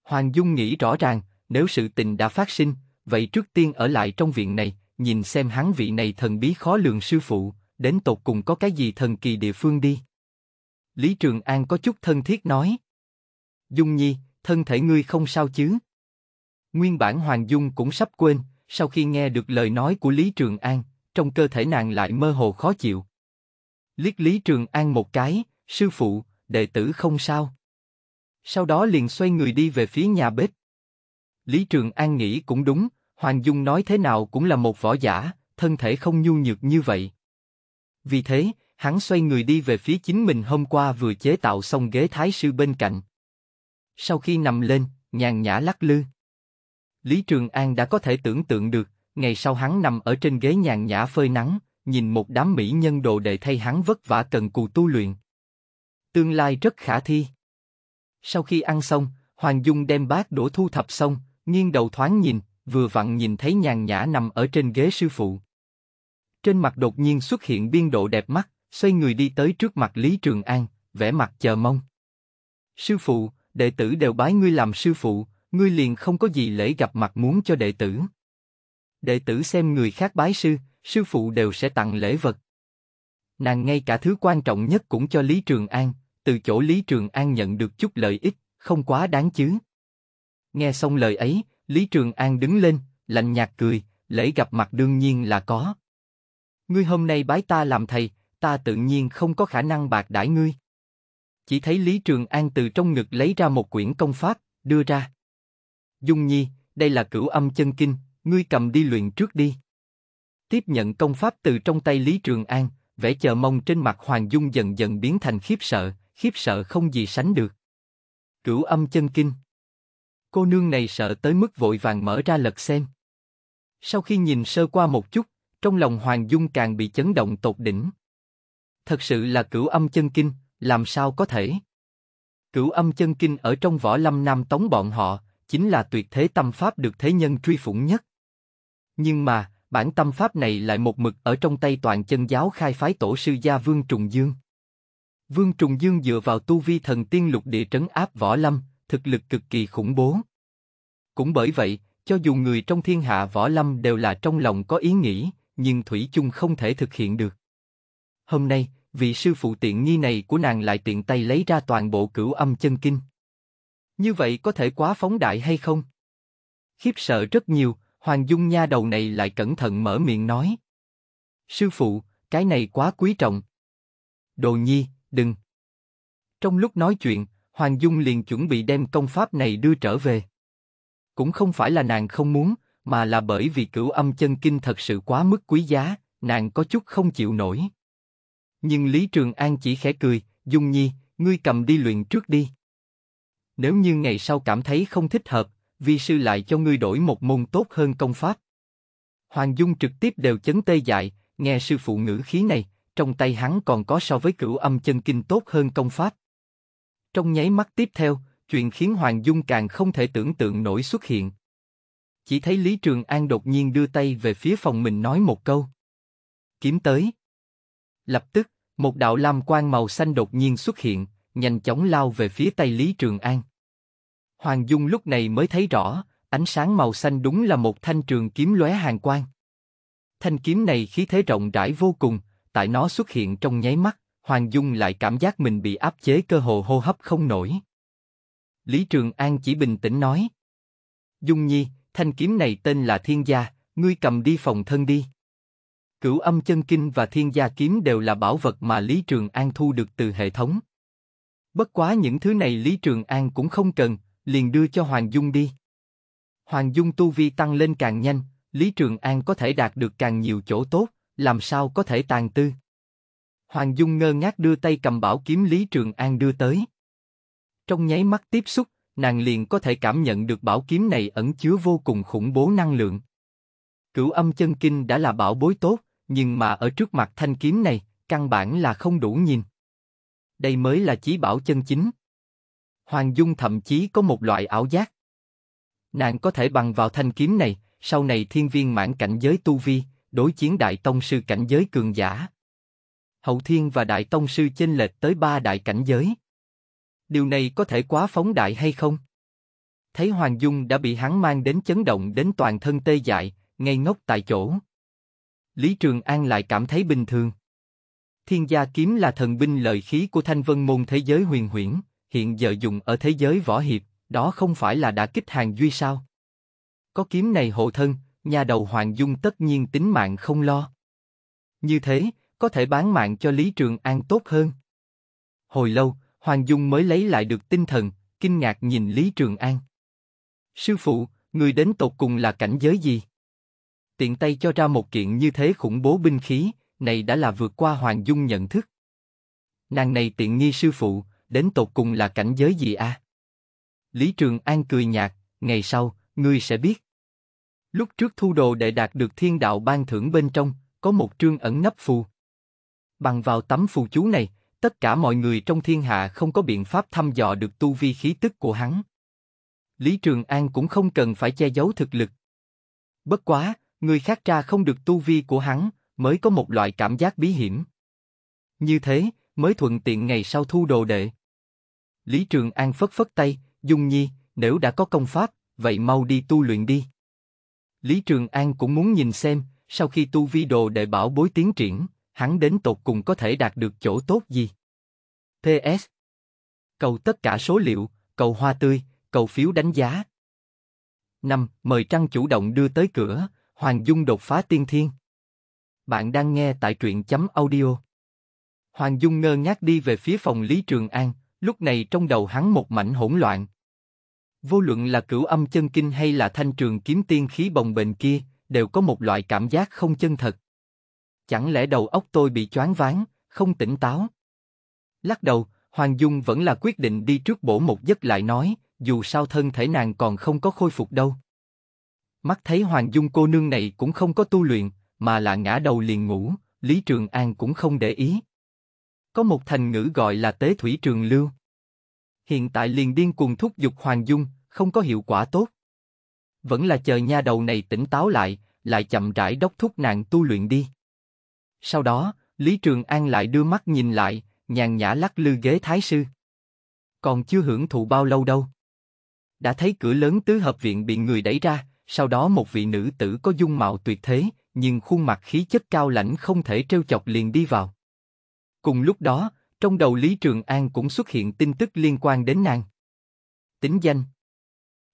[SPEAKER 1] Hoàng Dung nghĩ rõ ràng, nếu sự tình đã phát sinh, vậy trước tiên ở lại trong viện này, nhìn xem hắn vị này thần bí khó lường sư phụ, đến tột cùng có cái gì thần kỳ địa phương đi. Lý Trường An có chút thân thiết nói. Dung Nhi, thân thể ngươi không sao chứ? Nguyên bản Hoàng Dung cũng sắp quên, sau khi nghe được lời nói của Lý Trường An, trong cơ thể nàng lại mơ hồ khó chịu. Liếc Lý Trường An một cái, sư phụ, đệ tử không sao. Sau đó liền xoay người đi về phía nhà bếp. Lý Trường An nghĩ cũng đúng, Hoàng Dung nói thế nào cũng là một võ giả, thân thể không nhu nhược như vậy. Vì thế, hắn xoay người đi về phía chính mình hôm qua vừa chế tạo xong ghế thái sư bên cạnh. Sau khi nằm lên, nhàn nhã lắc lư. Lý Trường An đã có thể tưởng tượng được, ngày sau hắn nằm ở trên ghế nhàn nhã phơi nắng, nhìn một đám mỹ nhân đồ đệ thay hắn vất vả cần cù tu luyện. Tương lai rất khả thi. Sau khi ăn xong, Hoàng Dung đem bát đổ thu thập xong, nghiêng đầu thoáng nhìn, vừa vặn nhìn thấy nhàn nhã nằm ở trên ghế sư phụ. Trên mặt đột nhiên xuất hiện biên độ đẹp mắt, xoay người đi tới trước mặt Lý Trường An, vẻ mặt chờ mong. Sư phụ, đệ tử đều bái ngươi làm sư phụ, ngươi liền không có gì lễ gặp mặt muốn cho đệ tử. Đệ tử xem người khác bái sư, sư phụ đều sẽ tặng lễ vật. Nàng ngay cả thứ quan trọng nhất cũng cho Lý Trường An, từ chỗ Lý Trường An nhận được chút lợi ích, không quá đáng chứ. Nghe xong lời ấy, Lý Trường An đứng lên, lạnh nhạt cười, lễ gặp mặt đương nhiên là có. Ngươi hôm nay bái ta làm thầy, ta tự nhiên không có khả năng bạc đãi ngươi. Chỉ thấy Lý Trường An từ trong ngực lấy ra một quyển công pháp, đưa ra. Dung Nhi, đây là cửu âm chân kinh, ngươi cầm đi luyện trước đi. Tiếp nhận công pháp từ trong tay Lý Trường An, vẻ chờ mong trên mặt Hoàng Dung dần dần biến thành khiếp sợ, khiếp sợ không gì sánh được. Cửu âm chân kinh Cô nương này sợ tới mức vội vàng mở ra lật xem. Sau khi nhìn sơ qua một chút, trong lòng Hoàng Dung càng bị chấn động tột đỉnh. Thật sự là cửu âm chân kinh, làm sao có thể? Cửu âm chân kinh ở trong võ lâm nam tống bọn họ, chính là tuyệt thế tâm pháp được thế nhân truy phủng nhất. Nhưng mà, bản tâm pháp này lại một mực ở trong tay toàn chân giáo khai phái tổ sư gia Vương Trùng Dương. Vương Trùng Dương dựa vào tu vi thần tiên lục địa trấn áp võ lâm, thực lực cực kỳ khủng bố. Cũng bởi vậy, cho dù người trong thiên hạ võ lâm đều là trong lòng có ý nghĩ, nhưng Thủy chung không thể thực hiện được. Hôm nay, vị sư phụ tiện nghi này của nàng lại tiện tay lấy ra toàn bộ cửu âm chân kinh. Như vậy có thể quá phóng đại hay không? Khiếp sợ rất nhiều, Hoàng Dung nha đầu này lại cẩn thận mở miệng nói. Sư phụ, cái này quá quý trọng. Đồ nhi, đừng. Trong lúc nói chuyện, Hoàng Dung liền chuẩn bị đem công pháp này đưa trở về. Cũng không phải là nàng không muốn, mà là bởi vì cửu âm chân kinh thật sự quá mức quý giá, nàng có chút không chịu nổi. Nhưng Lý Trường An chỉ khẽ cười, Dung Nhi, ngươi cầm đi luyện trước đi. Nếu như ngày sau cảm thấy không thích hợp, vi sư lại cho ngươi đổi một môn tốt hơn công pháp. Hoàng Dung trực tiếp đều chấn tê dại, nghe sư phụ ngữ khí này, trong tay hắn còn có so với cửu âm chân kinh tốt hơn công pháp. Trong nháy mắt tiếp theo, chuyện khiến Hoàng Dung càng không thể tưởng tượng nổi xuất hiện. Chỉ thấy Lý Trường An đột nhiên đưa tay về phía phòng mình nói một câu. Kiếm tới. Lập tức, một đạo lam quang màu xanh đột nhiên xuất hiện, nhanh chóng lao về phía tay Lý Trường An. Hoàng Dung lúc này mới thấy rõ, ánh sáng màu xanh đúng là một thanh trường kiếm lóe hàng quang. Thanh kiếm này khí thế rộng rãi vô cùng, tại nó xuất hiện trong nháy mắt, Hoàng Dung lại cảm giác mình bị áp chế cơ hồ hô hấp không nổi. Lý Trường An chỉ bình tĩnh nói. Dung Nhi, thanh kiếm này tên là Thiên Gia, ngươi cầm đi phòng thân đi. Cửu âm chân kinh và thiên gia kiếm đều là bảo vật mà Lý Trường An thu được từ hệ thống. Bất quá những thứ này Lý Trường An cũng không cần, liền đưa cho Hoàng Dung đi. Hoàng Dung tu vi tăng lên càng nhanh, Lý Trường An có thể đạt được càng nhiều chỗ tốt, làm sao có thể tàn tư. Hoàng Dung ngơ ngác đưa tay cầm bảo kiếm Lý Trường An đưa tới. Trong nháy mắt tiếp xúc, nàng liền có thể cảm nhận được bảo kiếm này ẩn chứa vô cùng khủng bố năng lượng. Cửu âm chân kinh đã là bảo bối tốt, nhưng mà ở trước mặt thanh kiếm này, căn bản là không đủ nhìn. Đây mới là chí bảo chân chính. Hoàng Dung thậm chí có một loại ảo giác. Nàng có thể bằng vào thanh kiếm này, sau này thiên viên mãn cảnh giới tu vi, đối chiến đại tông sư cảnh giới cường giả, hậu thiên và đại tông sư chênh lệch tới ba đại cảnh giới. Điều này có thể quá phóng đại hay không? Thấy Hoàng Dung đã bị hắn mang đến chấn động đến toàn thân tê dại, ngây ngốc tại chỗ. Lý Trường An lại cảm thấy bình thường. Thiên gia kiếm là thần binh lợi khí của thanh vân môn thế giới huyền huyễn, hiện giờ dùng ở thế giới võ hiệp, đó không phải là đã kích hàng duy sao? Có kiếm này hộ thân, nhà đầu Hoàng Dung tất nhiên tính mạng không lo. Như thế, có thể bán mạng cho Lý Trường An tốt hơn. Hồi lâu, Hoàng Dung mới lấy lại được tinh thần, kinh ngạc nhìn Lý Trường An. Sư phụ, người đến tột cùng là cảnh giới gì? Tiện tay cho ra một kiện như thế khủng bố binh khí, này đã là vượt qua Hoàng Dung nhận thức. Nàng này tiện nghi sư phụ, đến tột cùng là cảnh giới gì a? À? Lý Trường An cười nhạt, ngày sau, ngươi sẽ biết. Lúc trước thu đồ để đạt được thiên đạo ban thưởng bên trong, có một trương ẩn nấp phù. Bằng vào tấm phù chú này, tất cả mọi người trong thiên hạ không có biện pháp thăm dò được tu vi khí tức của hắn. Lý Trường An cũng không cần phải che giấu thực lực. Bất quá, người khác tra không được tu vi của hắn, mới có một loại cảm giác bí hiểm. Như thế, mới thuận tiện ngày sau thu đồ đệ. Lý Trường An phất phất tay, Dung Nhi, nếu đã có công pháp, vậy mau đi tu luyện đi. Lý Trường An cũng muốn nhìn xem, sau khi tu vi đồ đệ bảo bối tiến triển, hắn đến tột cùng có thể đạt được chỗ tốt gì. PS Cầu tất cả số liệu, cầu hoa tươi, cầu phiếu đánh giá. 5. Mời Trăng chủ động đưa tới cửa, Hoàng Dung đột phá tiên thiên. Bạn đang nghe tại truyện chấm audio. Hoàng Dung ngơ ngác đi về phía phòng Lý Trường An, lúc này trong đầu hắn một mảnh hỗn loạn. Vô luận là cửu âm chân kinh hay là thanh trường kiếm tiên khí bồng bềnh kia, đều có một loại cảm giác không chân thật. Chẳng lẽ đầu óc tôi bị choáng váng, không tỉnh táo? Lắc đầu, Hoàng Dung vẫn là quyết định đi trước bổ một giấc lại nói, dù sao thân thể nàng còn không có khôi phục đâu. Mắt thấy Hoàng Dung cô nương này cũng không có tu luyện, mà là ngã đầu liền ngủ, Lý Trường An cũng không để ý. Có một thành ngữ gọi là tế thủy trường lưu. Hiện tại liền điên cuồng thúc giục Hoàng Dung, không có hiệu quả tốt. Vẫn là chờ nha đầu này tỉnh táo lại, lại chậm rãi đốc thúc nàng tu luyện đi. Sau đó, Lý Trường An lại đưa mắt nhìn lại, nhàn nhã lắc lư ghế thái sư. Còn chưa hưởng thụ bao lâu đâu. Đã thấy cửa lớn tứ hợp viện bị người đẩy ra, sau đó một vị nữ tử có dung mạo tuyệt thế, nhưng khuôn mặt khí chất cao lãnh không thể trêu chọc liền đi vào. Cùng lúc đó, trong đầu Lý Trường An cũng xuất hiện tin tức liên quan đến nàng. Tính danh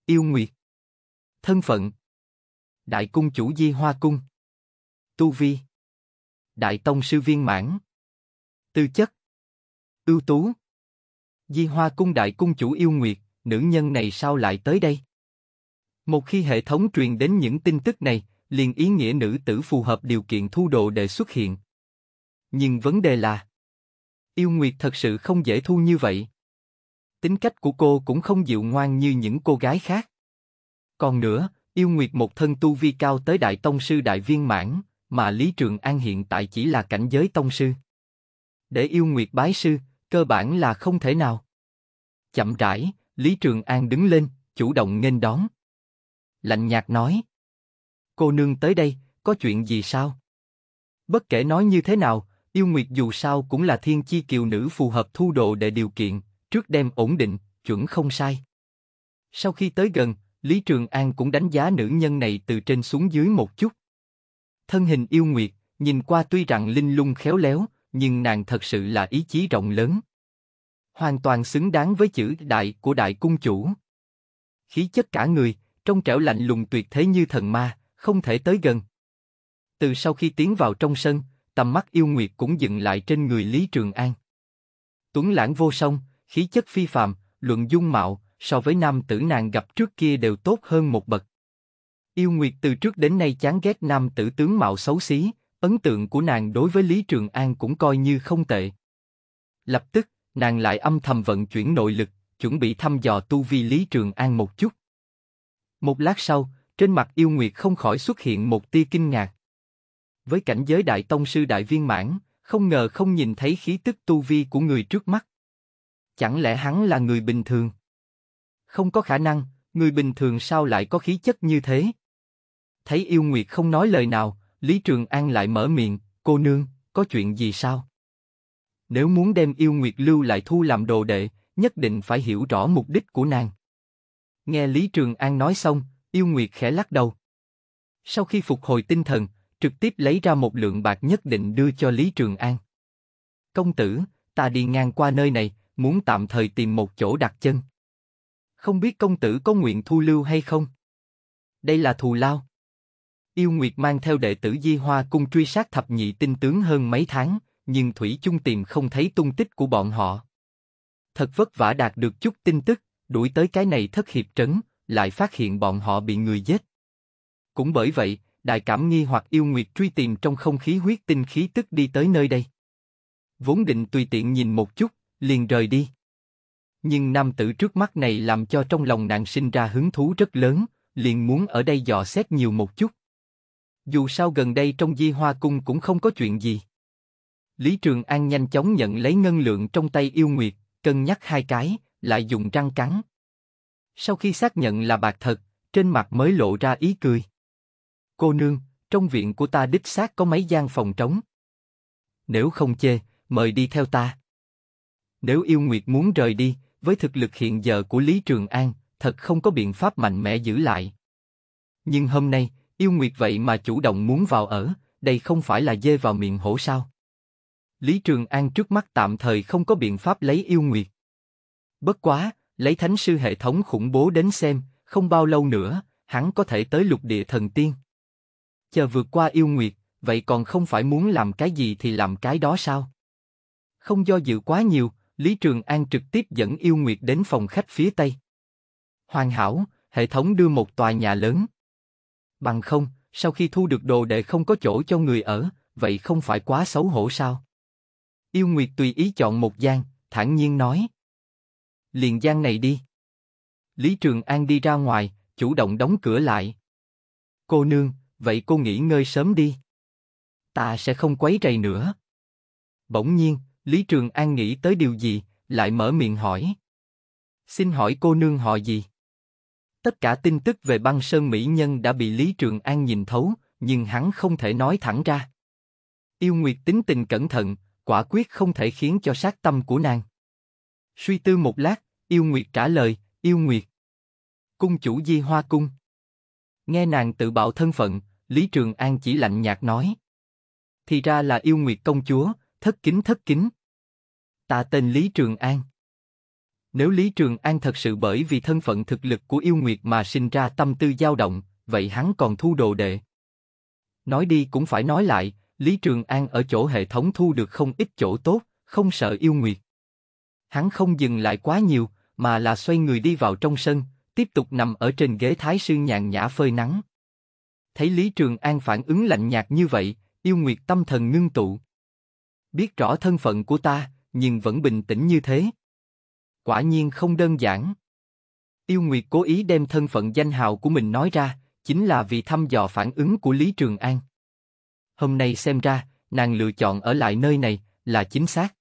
[SPEAKER 1] Yêu Nguyệt Thân phận Đại cung chủ Di Hoa Cung Tu Vi Đại Tông sư viên mãn. Tư chất. Ưu tú. Di Hoa cung đại cung chủ yêu nguyệt, nữ nhân này sao lại tới đây? Một khi hệ thống truyền đến những tin tức này, liền ý nghĩa nữ tử phù hợp điều kiện thu đồ để xuất hiện. Nhưng vấn đề là, yêu nguyệt thật sự không dễ thu như vậy. Tính cách của cô cũng không dịu ngoan như những cô gái khác. Còn nữa, yêu nguyệt một thân tu vi cao tới đại tông sư đại viên mãn mà Lý Trường An hiện tại chỉ là cảnh giới tông sư. Để yêu nguyệt bái sư, cơ bản là không thể nào. Chậm rãi, Lý Trường An đứng lên, chủ động nghênh đón. Lạnh nhạt nói. Cô nương tới đây, có chuyện gì sao? Bất kể nói như thế nào, yêu nguyệt dù sao cũng là thiên chi kiều nữ phù hợp thu độ để điều kiện, trước đem ổn định, chuẩn không sai. Sau khi tới gần, Lý Trường An cũng đánh giá nữ nhân này từ trên xuống dưới một chút. Thân hình yêu nguyệt, nhìn qua tuy rằng linh lung khéo léo, nhưng nàng thật sự là ý chí rộng lớn. Hoàn toàn xứng đáng với chữ đại của đại cung chủ. Khí chất cả người, trong trẻo lạnh lùng tuyệt thế như thần ma, không thể tới gần. Từ sau khi tiến vào trong sân, tầm mắt yêu nguyệt cũng dừng lại trên người Lý Trường An. Tuấn lãng vô song, khí chất phi phàm, luận dung mạo, so với nam tử nàng gặp trước kia đều tốt hơn một bậc. Yêu Nguyệt từ trước đến nay chán ghét nam tử tướng mạo xấu xí, ấn tượng của nàng đối với Lý Trường An cũng coi như không tệ. Lập tức, nàng lại âm thầm vận chuyển nội lực, chuẩn bị thăm dò tu vi Lý Trường An một chút. Một lát sau, trên mặt Yêu Nguyệt không khỏi xuất hiện một tia kinh ngạc. Với cảnh giới Đại Tông Sư Đại Viên Mãn, không ngờ không nhìn thấy khí tức tu vi của người trước mắt. Chẳng lẽ hắn là người bình thường? Không có khả năng, người bình thường sao lại có khí chất như thế? Thấy yêu nguyệt không nói lời nào, Lý Trường An lại mở miệng, cô nương, có chuyện gì sao? Nếu muốn đem yêu nguyệt lưu lại thu làm đồ đệ, nhất định phải hiểu rõ mục đích của nàng. Nghe Lý Trường An nói xong, yêu nguyệt khẽ lắc đầu. Sau khi phục hồi tinh thần, trực tiếp lấy ra một lượng bạc nhất định đưa cho Lý Trường An. Công tử, ta đi ngang qua nơi này, muốn tạm thời tìm một chỗ đặt chân. Không biết công tử có nguyện thu lưu hay không? Đây là thù lao. Yêu Nguyệt mang theo đệ tử Di Hoa cung truy sát thập nhị tinh tướng hơn mấy tháng, nhưng Thủy chung tìm không thấy tung tích của bọn họ. Thật vất vả đạt được chút tin tức, đuổi tới cái này thất hiệp trấn, lại phát hiện bọn họ bị người giết. Cũng bởi vậy, đại cảm nghi hoặc yêu nguyệt truy tìm trong không khí huyết tinh khí tức đi tới nơi đây. Vốn định tùy tiện nhìn một chút, liền rời đi. Nhưng nam tử trước mắt này làm cho trong lòng nàng sinh ra hứng thú rất lớn, liền muốn ở đây dò xét nhiều một chút. Dù sao gần đây trong Di Hoa Cung cũng không có chuyện gì. Lý Trường An nhanh chóng nhận lấy ngân lượng trong tay yêu nguyệt, cân nhắc hai cái, lại dùng răng cắn. Sau khi xác nhận là bạc thật, trên mặt mới lộ ra ý cười. Cô nương, trong viện của ta đích xác có mấy gian phòng trống. Nếu không chê, mời đi theo ta. Nếu yêu nguyệt muốn rời đi, với thực lực hiện giờ của Lý Trường An, thật không có biện pháp mạnh mẽ giữ lại. Nhưng hôm nay, Yêu Nguyệt vậy mà chủ động muốn vào ở, đây không phải là dê vào miệng hổ sao? Lý Trường An trước mắt tạm thời không có biện pháp lấy Yêu Nguyệt. Bất quá, lấy thánh sư hệ thống khủng bố đến xem, không bao lâu nữa, hắn có thể tới lục địa thần tiên. Chờ vượt qua Yêu Nguyệt, vậy còn không phải muốn làm cái gì thì làm cái đó sao? Không do dự quá nhiều, Lý Trường An trực tiếp dẫn Yêu Nguyệt đến phòng khách phía Tây. Hoàn hảo, hệ thống đưa một tòa nhà lớn. Bằng không, sau khi thu được đồ đệ không có chỗ cho người ở, vậy không phải quá xấu hổ sao? Yêu Nguyệt tùy ý chọn một gian, thản nhiên nói. Liền gian này đi. Lý Trường An đi ra ngoài, chủ động đóng cửa lại. Cô nương, vậy cô nghỉ ngơi sớm đi. Ta sẽ không quấy rầy nữa. Bỗng nhiên, Lý Trường An nghĩ tới điều gì, lại mở miệng hỏi. Xin hỏi cô nương họ gì? Tất cả tin tức về băng sơn mỹ nhân đã bị Lý Trường An nhìn thấu, nhưng hắn không thể nói thẳng ra. Yêu Nguyệt tính tình cẩn thận, quả quyết không thể khiến cho sát tâm của nàng. Suy tư một lát, Yêu Nguyệt trả lời, Yêu Nguyệt. Cung chủ Di Hoa Cung. Nghe nàng tự bạo thân phận, Lý Trường An chỉ lạnh nhạt nói. Thì ra là Yêu Nguyệt công chúa, thất kính thất kính. tạ tên Lý Trường An. Nếu Lý Trường An thật sự bởi vì thân phận thực lực của yêu nguyệt mà sinh ra tâm tư dao động, vậy hắn còn thu đồ đệ. Nói đi cũng phải nói lại, Lý Trường An ở chỗ hệ thống thu được không ít chỗ tốt, không sợ yêu nguyệt. Hắn không dừng lại quá nhiều, mà là xoay người đi vào trong sân, tiếp tục nằm ở trên ghế thái sư nhàn nhã phơi nắng. Thấy Lý Trường An phản ứng lạnh nhạt như vậy, yêu nguyệt tâm thần ngưng tụ. Biết rõ thân phận của ta, nhưng vẫn bình tĩnh như thế, quả nhiên không đơn giản. Tiêu Nguyệt cố ý đem thân phận danh hào của mình nói ra, chính là vì thăm dò phản ứng của Lý Trường An. Hôm nay xem ra, nàng lựa chọn ở lại nơi này là chính xác.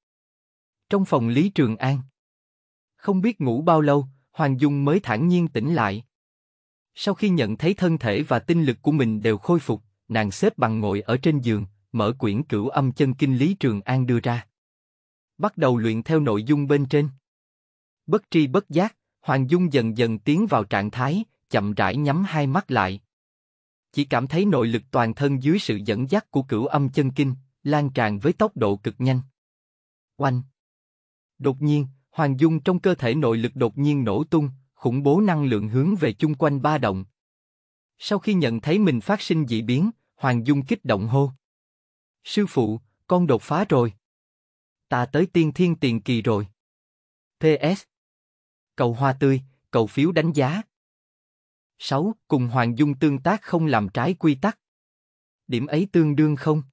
[SPEAKER 1] Trong phòng Lý Trường An, không biết ngủ bao lâu, Hoàng Dung mới thản nhiên tỉnh lại. Sau khi nhận thấy thân thể và tinh lực của mình đều khôi phục, nàng xếp bằng ngồi ở trên giường, mở quyển cửu âm chân kinh Lý Trường An đưa ra. Bắt đầu luyện theo nội dung bên trên. Bất tri bất giác, Hoàng Dung dần dần tiến vào trạng thái, chậm rãi nhắm hai mắt lại. Chỉ cảm thấy nội lực toàn thân dưới sự dẫn dắt của cửu âm chân kinh, lan tràn với tốc độ cực nhanh. Oanh! Đột nhiên, Hoàng Dung trong cơ thể nội lực đột nhiên nổ tung, khủng bố năng lượng hướng về chung quanh ba động. Sau khi nhận thấy mình phát sinh dị biến, Hoàng Dung kích động hô. Sư phụ, con đột phá rồi. Ta tới tiên thiên tiền kỳ rồi. P.S cầu hoa tươi, cầu phiếu đánh giá. 6. Cùng Hoàng Dung tương tác không làm trái quy tắc. Điểm ấy tương đương không?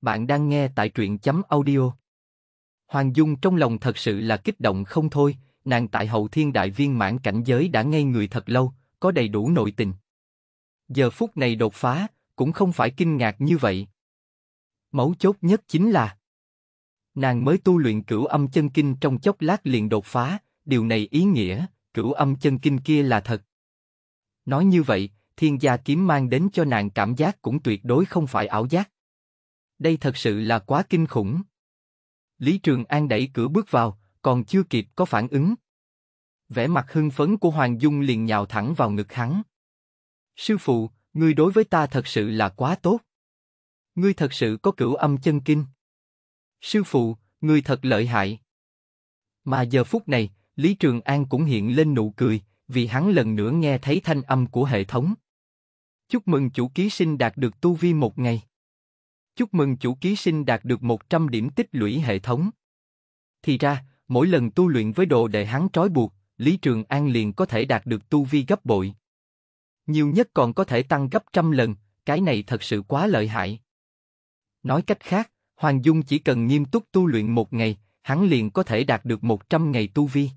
[SPEAKER 1] Bạn đang nghe tại truyện chấm audio. Hoàng Dung trong lòng thật sự là kích động không thôi, nàng tại hậu thiên đại viên mãn cảnh giới đã ngây người thật lâu, có đầy đủ nội tình. Giờ phút này đột phá, cũng không phải kinh ngạc như vậy. Mấu chốt nhất chính là nàng mới tu luyện cửu âm chân kinh trong chốc lát liền đột phá, điều này ý nghĩa cửu âm chân kinh kia là thật. Nói như vậy, thiên gia kiếm mang đến cho nàng cảm giác cũng tuyệt đối không phải ảo giác. Đây thật sự là quá kinh khủng. Lý Trường An đẩy cửa bước vào, còn chưa kịp có phản ứng. Vẻ mặt hưng phấn của Hoàng Dung liền nhào thẳng vào ngực hắn. Sư phụ, ngươi đối với ta thật sự là quá tốt. Ngươi thật sự có cửu âm chân kinh. Sư phụ, ngươi thật lợi hại. Mà giờ phút này, Lý Trường An cũng hiện lên nụ cười, vì hắn lần nữa nghe thấy thanh âm của hệ thống. Chúc mừng chủ ký sinh đạt được tu vi một ngày. Chúc mừng chủ ký sinh đạt được 100 điểm tích lũy hệ thống. Thì ra, mỗi lần tu luyện với đồ đệ hắn trói buộc, Lý Trường An liền có thể đạt được tu vi gấp bội. Nhiều nhất còn có thể tăng gấp trăm lần, cái này thật sự quá lợi hại. Nói cách khác, Hoàng Dung chỉ cần nghiêm túc tu luyện một ngày, hắn liền có thể đạt được 100 ngày tu vi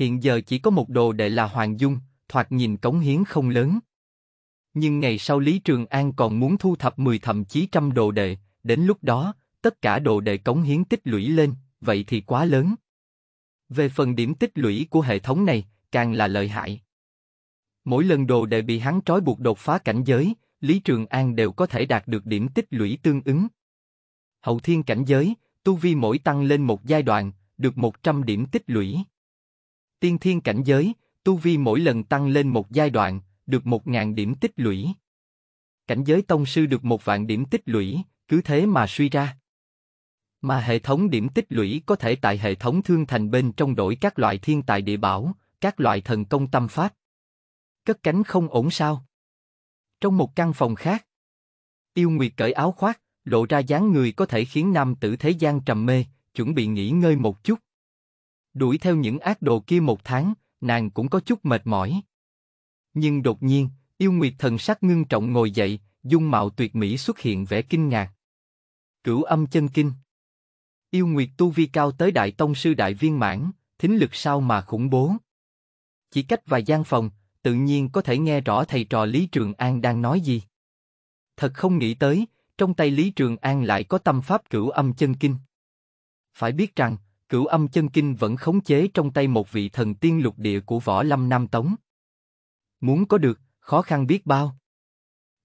[SPEAKER 1] hiện giờ chỉ có một đồ đệ là Hoàng Dung, thoạt nhìn cống hiến không lớn. Nhưng ngày sau Lý Trường An còn muốn thu thập 10 thậm chí trăm đồ đệ, đến lúc đó, tất cả đồ đệ cống hiến tích lũy lên, vậy thì quá lớn. Về phần điểm tích lũy của hệ thống này, càng là lợi hại. Mỗi lần đồ đệ bị hắn trói buộc đột phá cảnh giới, Lý Trường An đều có thể đạt được điểm tích lũy tương ứng. Hậu thiên cảnh giới, tu vi mỗi tăng lên một giai đoạn, được 100 điểm tích lũy tiên thiên cảnh giới, tu vi mỗi lần tăng lên một giai đoạn, được một ngàn điểm tích lũy. Cảnh giới tông sư được một vạn điểm tích lũy, cứ thế mà suy ra. Mà hệ thống điểm tích lũy có thể tại hệ thống thương thành bên trong đổi các loại thiên tài địa bảo, các loại thần công tâm pháp. Cất cánh không ổn sao? Trong một căn phòng khác, Tiêu Nguyệt cởi áo khoác, lộ ra dáng người có thể khiến nam tử thế gian trầm mê, chuẩn bị nghỉ ngơi một chút. Đuổi theo những ác đồ kia một tháng, nàng cũng có chút mệt mỏi. Nhưng đột nhiên, yêu nguyệt thần sắc ngưng trọng ngồi dậy, dung mạo tuyệt mỹ xuất hiện vẻ kinh ngạc. Cửu âm chân kinh. Yêu nguyệt tu vi cao tới đại tông sư đại viên mãn, thính lực sao mà khủng bố. Chỉ cách vài gian phòng, tự nhiên có thể nghe rõ thầy trò Lý Trường An đang nói gì. Thật không nghĩ tới, trong tay Lý Trường An lại có tâm pháp cửu âm chân kinh. Phải biết rằng, cửu âm chân kinh vẫn khống chế trong tay một vị thần tiên lục địa của võ lâm Nam Tống. Muốn có được, khó khăn biết bao.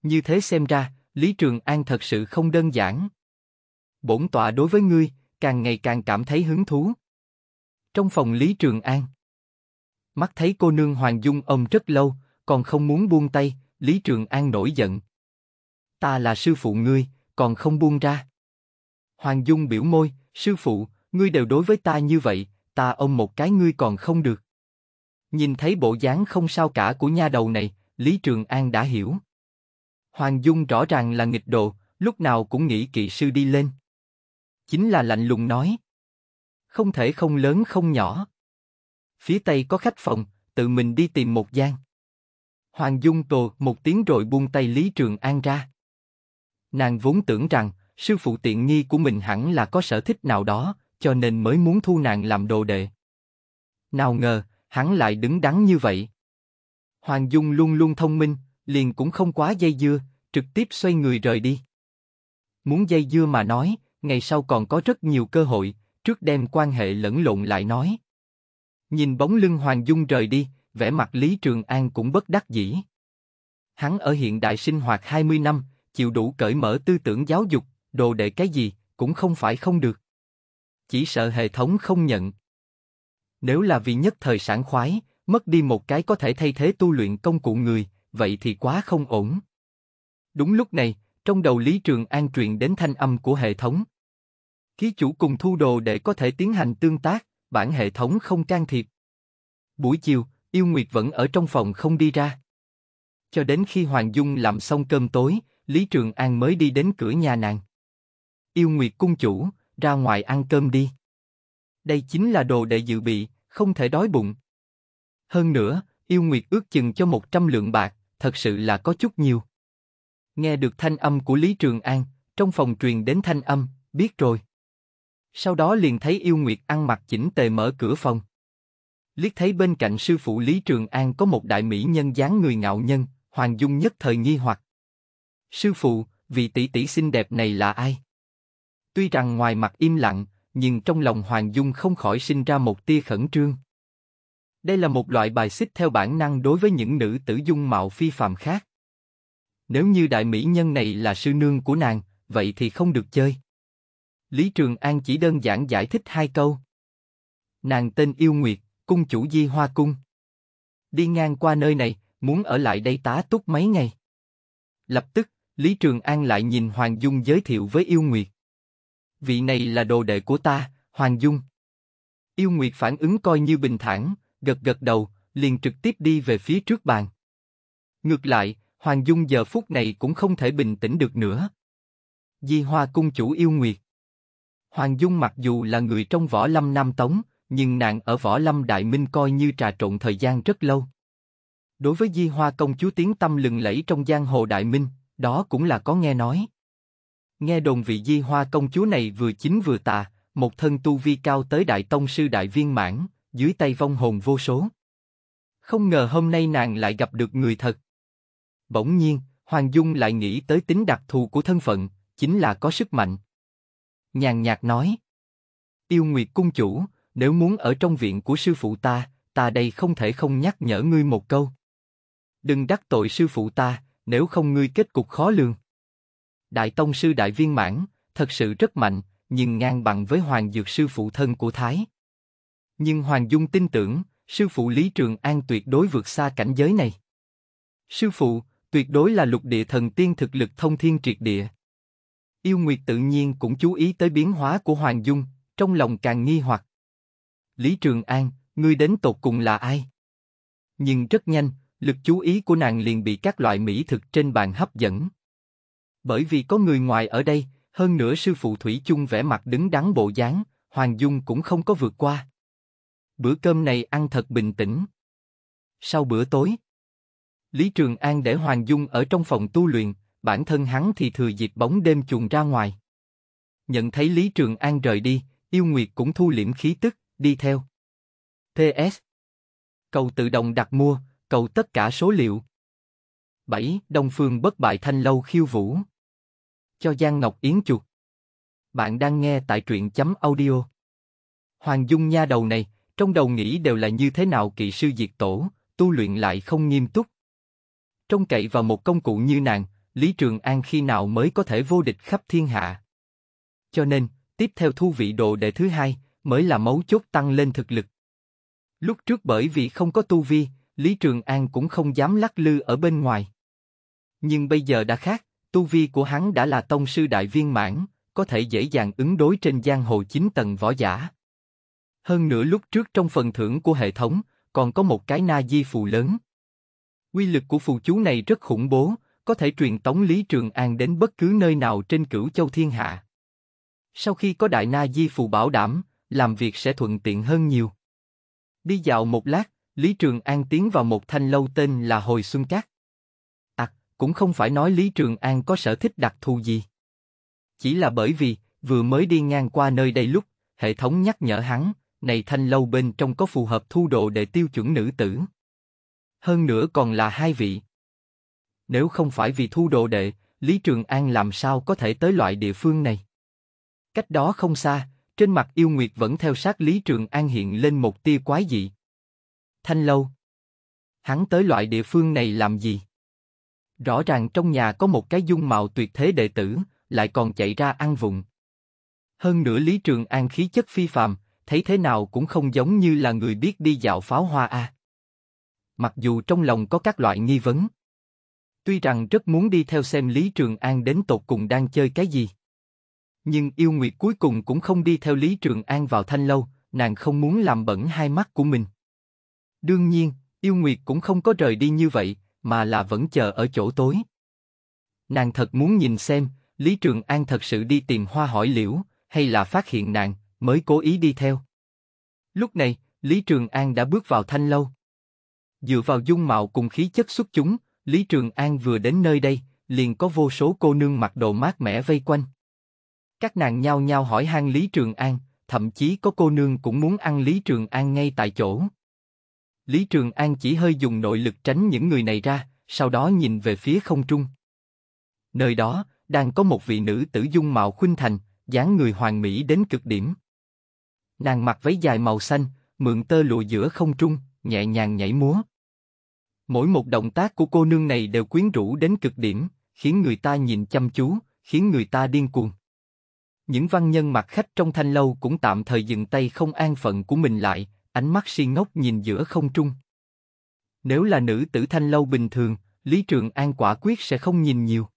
[SPEAKER 1] Như thế xem ra, Lý Trường An thật sự không đơn giản. Bổn tọa đối với ngươi, càng ngày càng cảm thấy hứng thú. Trong phòng Lý Trường An, mắt thấy cô nương Hoàng Dung ông rất lâu, còn không muốn buông tay, Lý Trường An nổi giận. Ta là sư phụ ngươi, còn không buông ra. Hoàng Dung biểu môi, sư phụ, ngươi đều đối với ta như vậy, ta ông một cái ngươi còn không được. Nhìn thấy bộ dáng không sao cả của nha đầu này, Lý Trường An đã hiểu. Hoàng Dung rõ ràng là nghịch độ, lúc nào cũng nghĩ kỵ sư đi lên. Chính là lạnh lùng nói. Không thể không lớn không nhỏ. Phía Tây có khách phòng, tự mình đi tìm một gian. Hoàng Dung tồ một tiếng rồi buông tay Lý Trường An ra. Nàng vốn tưởng rằng, sư phụ tiện nghi của mình hẳn là có sở thích nào đó, cho nên mới muốn thu nàng làm đồ đệ. Nào ngờ, hắn lại đứng đắn như vậy. Hoàng Dung luôn luôn thông minh, liền cũng không quá dây dưa, trực tiếp xoay người rời đi. Muốn dây dưa mà nói, ngày sau còn có rất nhiều cơ hội, trước đem quan hệ lẫn lộn lại nói. Nhìn bóng lưng Hoàng Dung rời đi, vẻ mặt Lý Trường An cũng bất đắc dĩ. Hắn ở hiện đại sinh hoạt 20 năm, chịu đủ cởi mở tư tưởng giáo dục, đồ đệ cái gì, cũng không phải không được chỉ sợ hệ thống không nhận. Nếu là vì nhất thời sản khoái, mất đi một cái có thể thay thế tu luyện công cụ người, vậy thì quá không ổn. Đúng lúc này, trong đầu Lý Trường An truyền đến thanh âm của hệ thống. Ký chủ cùng thu đồ để có thể tiến hành tương tác, bản hệ thống không can thiệp. Buổi chiều, Yêu Nguyệt vẫn ở trong phòng không đi ra. Cho đến khi Hoàng Dung làm xong cơm tối, Lý Trường An mới đi đến cửa nhà nàng. Yêu Nguyệt cung chủ, ra ngoài ăn cơm đi. Đây chính là đồ để dự bị, không thể đói bụng. Hơn nữa, yêu nguyệt ước chừng cho 100 lượng bạc, thật sự là có chút nhiều. Nghe được thanh âm của Lý Trường An, trong phòng truyền đến thanh âm, biết rồi. Sau đó liền thấy yêu nguyệt ăn mặc chỉnh tề mở cửa phòng. Liếc thấy bên cạnh sư phụ Lý Trường An có một đại mỹ nhân dáng người ngạo nhân, Hoàng Dung nhất thời nghi hoặc. Sư phụ, vị tỷ tỷ xinh đẹp này là ai? Tuy rằng ngoài mặt im lặng, nhưng trong lòng Hoàng Dung không khỏi sinh ra một tia khẩn trương. Đây là một loại bài xích theo bản năng đối với những nữ tử dung mạo phi phàm khác. Nếu như đại mỹ nhân này là sư nương của nàng, vậy thì không được chơi. Lý Trường An chỉ đơn giản giải thích hai câu. Nàng tên Yêu Nguyệt, cung chủ Di Hoa Cung. Đi ngang qua nơi này, muốn ở lại đây tá túc mấy ngày. Lập tức, Lý Trường An lại nhìn Hoàng Dung giới thiệu với Yêu Nguyệt vị này là đồ đệ của ta, Hoàng Dung. Yêu Nguyệt phản ứng coi như bình thản, gật gật đầu, liền trực tiếp đi về phía trước bàn. Ngược lại, Hoàng Dung giờ phút này cũng không thể bình tĩnh được nữa. Di Hoa cung chủ Yêu Nguyệt. Hoàng Dung mặc dù là người trong võ lâm Nam Tống, nhưng nàng ở võ lâm Đại Minh coi như trà trộn thời gian rất lâu. Đối với Di Hoa công chúa tiến tâm lừng lẫy trong giang hồ Đại Minh, đó cũng là có nghe nói. Nghe đồn vị Di Hoa công chúa này vừa chính vừa tà, một thân tu vi cao tới đại tông sư đại viên mãn, dưới tay vong hồn vô số. Không ngờ hôm nay nàng lại gặp được người thật. Bỗng nhiên, Hoàng Dung lại nghĩ tới tính đặc thù của thân phận, chính là có sức mạnh. Nhàn nhạt nói, yêu nguyệt cung chủ, nếu muốn ở trong viện của sư phụ ta, ta đây không thể không nhắc nhở ngươi một câu. Đừng đắc tội sư phụ ta, nếu không ngươi kết cục khó lường. Đại Tông Sư Đại Viên Mãn, thật sự rất mạnh, nhưng ngang bằng với Hoàng Dược Sư phụ thân của Thái. Nhưng Hoàng Dung tin tưởng, sư phụ Lý Trường An tuyệt đối vượt xa cảnh giới này. Sư phụ, tuyệt đối là lục địa thần tiên thực lực thông thiên triệt địa. Yêu Nguyệt tự nhiên cũng chú ý tới biến hóa của Hoàng Dung, trong lòng càng nghi hoặc. Lý Trường An, ngươi đến tột cùng là ai? Nhưng rất nhanh, lực chú ý của nàng liền bị các loại mỹ thực trên bàn hấp dẫn. Bởi vì có người ngoài ở đây, hơn nữa sư phụ Thủy chung vẻ mặt đứng đắn bộ dáng, Hoàng Dung cũng không có vượt qua. Bữa cơm này ăn thật bình tĩnh. Sau bữa tối, Lý Trường An để Hoàng Dung ở trong phòng tu luyện, bản thân hắn thì thừa dịp bóng đêm chuồn ra ngoài. Nhận thấy Lý Trường An rời đi, Yêu Nguyệt cũng thu liễm khí tức, đi theo. PS Cầu tự động đặt mua, cầu tất cả số liệu. 7. Đông Phương bất bại thanh lâu khiêu vũ cho Giang Ngọc Yến chuột. Bạn đang nghe tại truyện chấm audio. Hoàng Dung nha đầu này, trong đầu nghĩ đều là như thế nào kỵ sư diệt tổ, tu luyện lại không nghiêm túc. Trong cậy vào một công cụ như nàng, Lý Trường An khi nào mới có thể vô địch khắp thiên hạ. Cho nên, tiếp theo thu vị đồ đệ thứ hai, mới là mấu chốt tăng lên thực lực. Lúc trước bởi vì không có tu vi, Lý Trường An cũng không dám lắc lư ở bên ngoài. Nhưng bây giờ đã khác, Tu vi của hắn đã là tông sư đại viên mãn, có thể dễ dàng ứng đối trên giang hồ chín tầng võ giả. Hơn nữa lúc trước trong phần thưởng của hệ thống, còn có một cái na di phù lớn. Quy lực của phù chú này rất khủng bố, có thể truyền tống Lý Trường An đến bất cứ nơi nào trên cửu châu thiên hạ. Sau khi có đại na di phù bảo đảm, làm việc sẽ thuận tiện hơn nhiều. Đi dạo một lát, Lý Trường An tiến vào một thanh lâu tên là Hồi Xuân Cát cũng không phải nói Lý Trường An có sở thích đặc thù gì. Chỉ là bởi vì, vừa mới đi ngang qua nơi đây lúc, hệ thống nhắc nhở hắn, này thanh lâu bên trong có phù hợp thu độ để tiêu chuẩn nữ tử. Hơn nữa còn là hai vị. Nếu không phải vì thu đồ đệ, Lý Trường An làm sao có thể tới loại địa phương này? Cách đó không xa, trên mặt yêu nguyệt vẫn theo sát Lý Trường An hiện lên một tia quái dị. Thanh lâu. Hắn tới loại địa phương này làm gì? Rõ ràng trong nhà có một cái dung mạo tuyệt thế đệ tử, lại còn chạy ra ăn vụng. Hơn nữa Lý Trường An khí chất phi phàm, thấy thế nào cũng không giống như là người biết đi dạo pháo hoa a. Mặc dù trong lòng có các loại nghi vấn, tuy rằng rất muốn đi theo xem Lý Trường An đến tột cùng đang chơi cái gì. Nhưng yêu nguyệt cuối cùng cũng không đi theo Lý Trường An vào thanh lâu, nàng không muốn làm bẩn hai mắt của mình. Đương nhiên, yêu nguyệt cũng không có rời đi như vậy, mà là vẫn chờ ở chỗ tối. Nàng thật muốn nhìn xem, Lý Trường An thật sự đi tìm hoa hỏi liễu, hay là phát hiện nàng, mới cố ý đi theo. Lúc này, Lý Trường An đã bước vào thanh lâu. Dựa vào dung mạo cùng khí chất xuất chúng, Lý Trường An vừa đến nơi đây, liền có vô số cô nương mặc đồ mát mẻ vây quanh. Các nàng nhao nhao hỏi han Lý Trường An, thậm chí có cô nương cũng muốn ăn Lý Trường An ngay tại chỗ. Lý Trường An chỉ hơi dùng nội lực tránh những người này ra, sau đó nhìn về phía không trung. Nơi đó, đang có một vị nữ tử dung mạo khuynh thành, dáng người hoàn mỹ đến cực điểm. Nàng mặc váy dài màu xanh, mượn tơ lụa giữa không trung, nhẹ nhàng nhảy múa. Mỗi một động tác của cô nương này đều quyến rũ đến cực điểm, khiến người ta nhìn chăm chú, khiến người ta điên cuồng. Những văn nhân mặc khách trong thanh lâu cũng tạm thời dừng tay không an phận của mình lại, ánh mắt si ngốc nhìn giữa không trung. Nếu là nữ tử thanh lâu bình thường, Lý Trường An quả quyết sẽ không nhìn nhiều.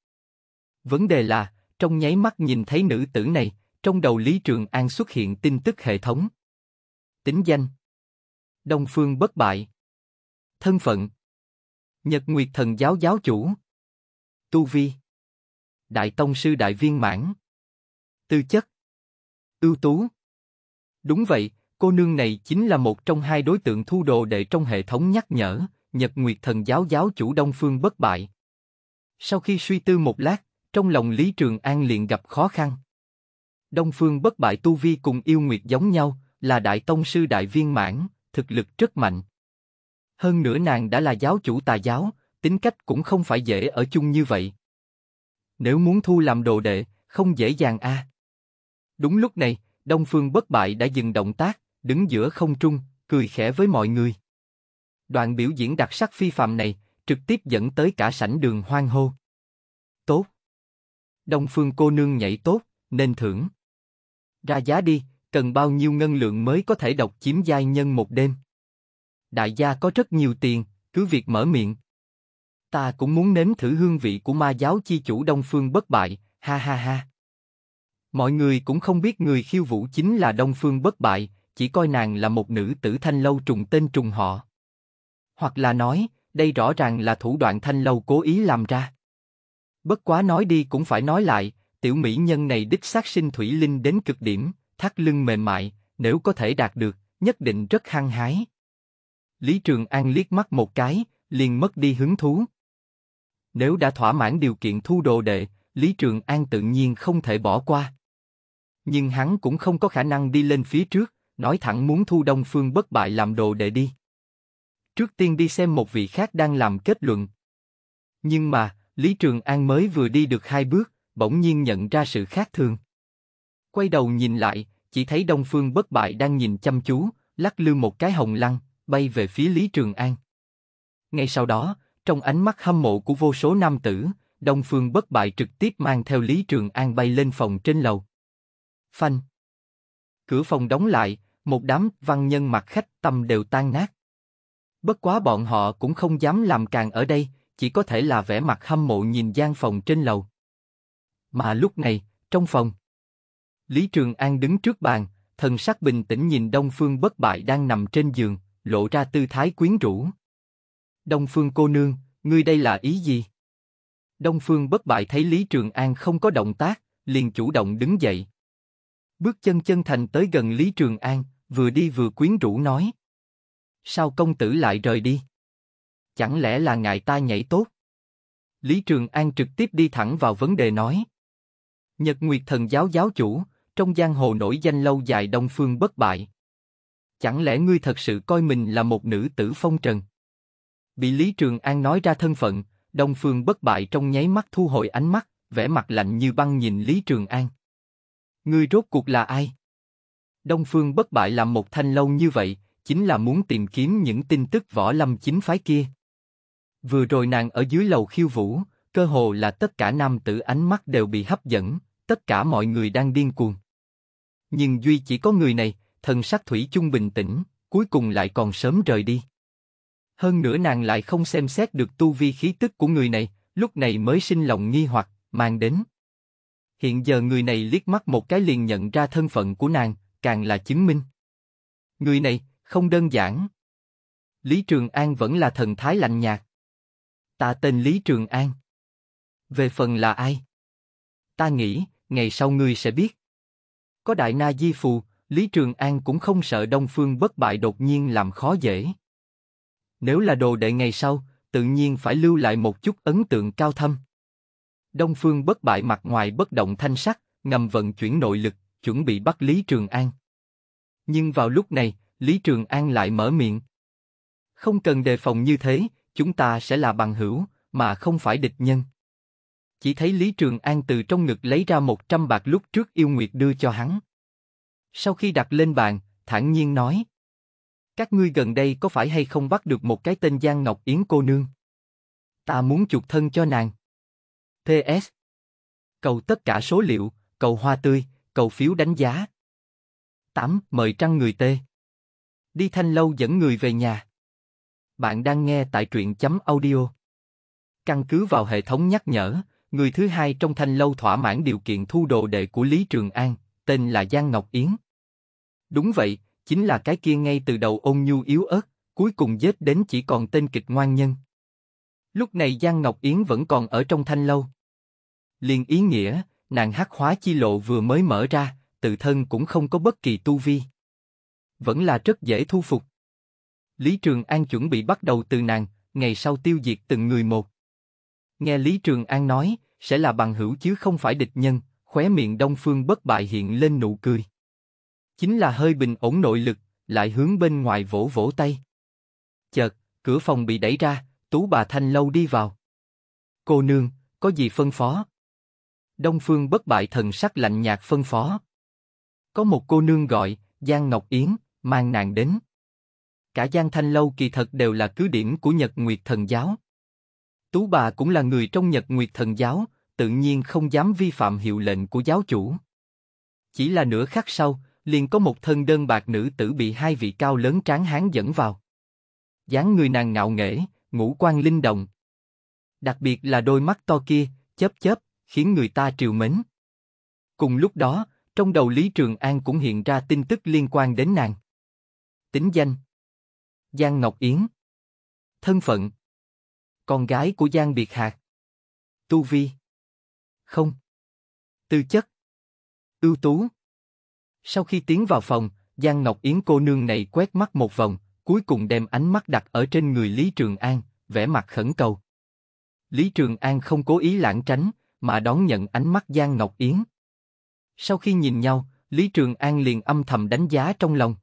[SPEAKER 1] Vấn đề là, trong nháy mắt nhìn thấy nữ tử này, trong đầu Lý Trường An xuất hiện tin tức hệ thống. Tính danh Đông Phương bất bại Thân phận Nhật Nguyệt Thần Giáo Giáo Chủ Tu Vi Đại Tông Sư Đại Viên Mãn Tư chất Ưu tú Đúng vậy, Cô nương này chính là một trong hai đối tượng thu đồ đệ trong hệ thống nhắc nhở, Nhật Nguyệt Thần Giáo giáo chủ Đông Phương bất bại. Sau khi suy tư một lát, trong lòng Lý Trường An liền gặp khó khăn. Đông Phương bất bại tu vi cùng yêu nguyệt giống nhau, là đại tông sư đại viên mãn, thực lực rất mạnh. Hơn nữa nàng đã là giáo chủ tà giáo, tính cách cũng không phải dễ ở chung như vậy. Nếu muốn thu làm đồ đệ, không dễ dàng a. À. Đúng lúc này, Đông Phương bất bại đã dừng động tác, đứng giữa không trung, cười khẽ với mọi người. Đoạn biểu diễn đặc sắc phi phạm này trực tiếp dẫn tới cả sảnh đường hoang hô. Tốt. Đông Phương cô nương nhảy tốt, nên thưởng. Ra giá đi, cần bao nhiêu ngân lượng mới có thể độc chiếm giai nhân một đêm? Đại gia có rất nhiều tiền, cứ việc mở miệng. Ta cũng muốn nếm thử hương vị của ma giáo chi chủ Đông Phương bất bại, ha ha ha. Mọi người cũng không biết người khiêu vũ chính là Đông Phương bất bại, chỉ coi nàng là một nữ tử thanh lâu trùng tên trùng họ. Hoặc là nói, đây rõ ràng là thủ đoạn thanh lâu cố ý làm ra. Bất quá nói đi cũng phải nói lại, tiểu mỹ nhân này đích xác sinh thủy linh đến cực điểm, thắt lưng mềm mại, nếu có thể đạt được, nhất định rất hăng hái. Lý Trường An liếc mắt một cái, liền mất đi hứng thú. Nếu đã thỏa mãn điều kiện thu đồ đệ, Lý Trường An tự nhiên không thể bỏ qua. Nhưng hắn cũng không có khả năng đi lên phía trước, nói thẳng muốn thu Đông Phương bất bại làm đồ để đi. Trước tiên đi xem một vị khác đang làm kết luận. Nhưng mà, Lý Trường An mới vừa đi được hai bước, bỗng nhiên nhận ra sự khác thường. Quay đầu nhìn lại, chỉ thấy Đông Phương bất bại đang nhìn chăm chú, lắc lư một cái hồng lăng, bay về phía Lý Trường An. Ngay sau đó, trong ánh mắt hâm mộ của vô số nam tử, Đông Phương bất bại trực tiếp mang theo Lý Trường An bay lên phòng trên lầu. Phanh. Cửa phòng đóng lại, một đám văn nhân mặt khách tâm đều tan nát. Bất quá bọn họ cũng không dám làm càng ở đây, chỉ có thể là vẻ mặt hâm mộ nhìn gian phòng trên lầu. Mà lúc này, trong phòng, Lý Trường An đứng trước bàn, thần sắc bình tĩnh nhìn Đông Phương bất bại đang nằm trên giường, lộ ra tư thái quyến rũ. Đông Phương cô nương, ngươi đây là ý gì? Đông Phương bất bại thấy Lý Trường An không có động tác, liền chủ động đứng dậy. Bước chân chân thành tới gần Lý Trường An, vừa đi vừa quyến rũ nói. Sao công tử lại rời đi? Chẳng lẽ là ngài ta nhảy tốt? Lý Trường An trực tiếp đi thẳng vào vấn đề nói. Nhật Nguyệt Thần Giáo giáo chủ, trong giang hồ nổi danh lâu dài đông phương bất bại. Chẳng lẽ ngươi thật sự coi mình là một nữ tử phong trần? Bị Lý Trường An nói ra thân phận, đông phương bất bại trong nháy mắt thu hồi ánh mắt, vẻ mặt lạnh như băng nhìn Lý Trường An. Ngươi rốt cuộc là ai? Đông Phương bất bại làm một thanh lâu như vậy, chính là muốn tìm kiếm những tin tức võ lâm chính phái kia. Vừa rồi nàng ở dưới lầu khiêu vũ, cơ hồ là tất cả nam tử ánh mắt đều bị hấp dẫn, tất cả mọi người đang điên cuồng. Nhưng duy chỉ có người này, thần sắc thủy chung bình tĩnh, cuối cùng lại còn sớm rời đi. Hơn nữa nàng lại không xem xét được tu vi khí tức của người này, lúc này mới sinh lòng nghi hoặc, mang đến. Hiện giờ người này liếc mắt một cái liền nhận ra thân phận của nàng, càng là chứng minh. Người này, không đơn giản. Lý Trường An vẫn là thần thái lạnh nhạt. Ta tên Lý Trường An. Về phần là ai? Ta nghĩ, ngày sau ngươi sẽ biết. Có Đại Na Di Phù, Lý Trường An cũng không sợ Đông Phương bất bại đột nhiên làm khó dễ. Nếu là đồ đệ ngày sau, tự nhiên phải lưu lại một chút ấn tượng cao thâm. Đông Phương bất bại mặt ngoài bất động thanh sắc, ngầm vận chuyển nội lực, chuẩn bị bắt Lý Trường An. Nhưng vào lúc này, Lý Trường An lại mở miệng. Không cần đề phòng như thế, chúng ta sẽ là bằng hữu, mà không phải địch nhân. Chỉ thấy Lý Trường An từ trong ngực lấy ra 100 bạc lúc trước yêu nguyệt đưa cho hắn. Sau khi đặt lên bàn, thản nhiên nói. Các ngươi gần đây có phải hay không bắt được một cái tên Giang Ngọc Yến cô nương? Ta muốn chuộc thân cho nàng. p Cầu tất cả số liệu, cầu hoa tươi, Cầu phiếu đánh giá. 8. Mời trăng người tê Đi thanh lâu dẫn người về nhà. Bạn đang nghe tại truyện chấm audio. Căn cứ vào hệ thống nhắc nhở, người thứ hai trong thanh lâu thỏa mãn điều kiện thu đồ đệ của Lý Trường An, tên là Giang Ngọc Yến. Đúng vậy, chính là cái kia ngay từ đầu ôn nhu yếu ớt, cuối cùng dết đến chỉ còn tên kịch ngoan nhân. Lúc này Giang Ngọc Yến vẫn còn ở trong thanh lâu. Liền ý nghĩa, nàng hắc hóa chi lộ vừa mới mở ra, tự thân cũng không có bất kỳ tu vi. Vẫn là rất dễ thu phục. Lý Trường An chuẩn bị bắt đầu từ nàng, ngày sau tiêu diệt từng người một. Nghe Lý Trường An nói, sẽ là bằng hữu chứ không phải địch nhân, khóe miệng Đông Phương bất bại hiện lên nụ cười. Chính là hơi bình ổn nội lực, lại hướng bên ngoài vỗ vỗ tay. Chợt, cửa phòng bị đẩy ra, Tú bà Thanh Lâu đi vào. Cô nương, có gì phân phó? Đông Phương bất bại thần sắc lạnh nhạt phân phó. Có một cô nương gọi, Giang Ngọc Yến, mang nàng đến. Cả Giang Thanh Lâu kỳ thật đều là cứ điểm của Nhật Nguyệt Thần Giáo. Tú bà cũng là người trong Nhật Nguyệt Thần Giáo, tự nhiên không dám vi phạm hiệu lệnh của giáo chủ. Chỉ là nửa khắc sau, liền có một thân đơn bạc nữ tử bị hai vị cao lớn tráng hán dẫn vào. dáng người nàng ngạo nghễ, ngũ quan linh động. Đặc biệt là đôi mắt to kia, chớp chớp, khiến người ta triều mến. Cùng lúc đó, trong đầu Lý Trường An cũng hiện ra tin tức liên quan đến nàng. Tính danh Giang Ngọc Yến Thân phận Con gái của Giang Biệt Hạc Tu Vi Không Tư chất Ưu tú Sau khi tiến vào phòng, Giang Ngọc Yến cô nương này quét mắt một vòng, cuối cùng đem ánh mắt đặt ở trên người Lý Trường An, vẻ mặt khẩn cầu. Lý Trường An không cố ý lãng tránh, mà đón nhận ánh mắt Giang Ngọc Yến. Sau khi nhìn nhau, Lý Trường An liền âm thầm đánh giá trong lòng.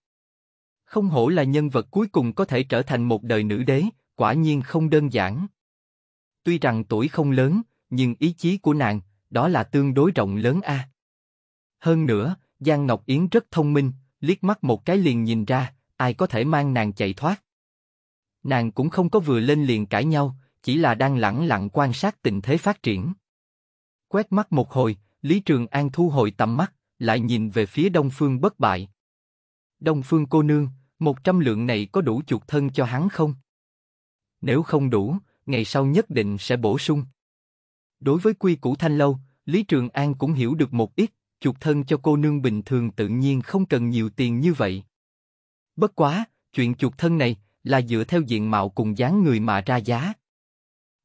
[SPEAKER 1] Không hổ là nhân vật cuối cùng có thể trở thành một đời nữ đế, quả nhiên không đơn giản. Tuy rằng tuổi không lớn, nhưng ý chí của nàng, đó là tương đối rộng lớn a. À. Hơn nữa, Giang Ngọc Yến rất thông minh, liếc mắt một cái liền nhìn ra, ai có thể mang nàng chạy thoát. Nàng cũng không có vừa lên liền cãi nhau, chỉ là đang lẳng lặng quan sát tình thế phát triển. Quét mắt một hồi, Lý Trường An thu hồi tầm mắt, lại nhìn về phía Đông Phương bất bại. Đông Phương cô nương, một trăm lượng này có đủ chuột thân cho hắn không? Nếu không đủ, ngày sau nhất định sẽ bổ sung. Đối với quy củ thanh lâu, Lý Trường An cũng hiểu được một ít, chuột thân cho cô nương bình thường tự nhiên không cần nhiều tiền như vậy. Bất quá, chuyện chuột thân này là dựa theo diện mạo cùng dáng người mà ra giá.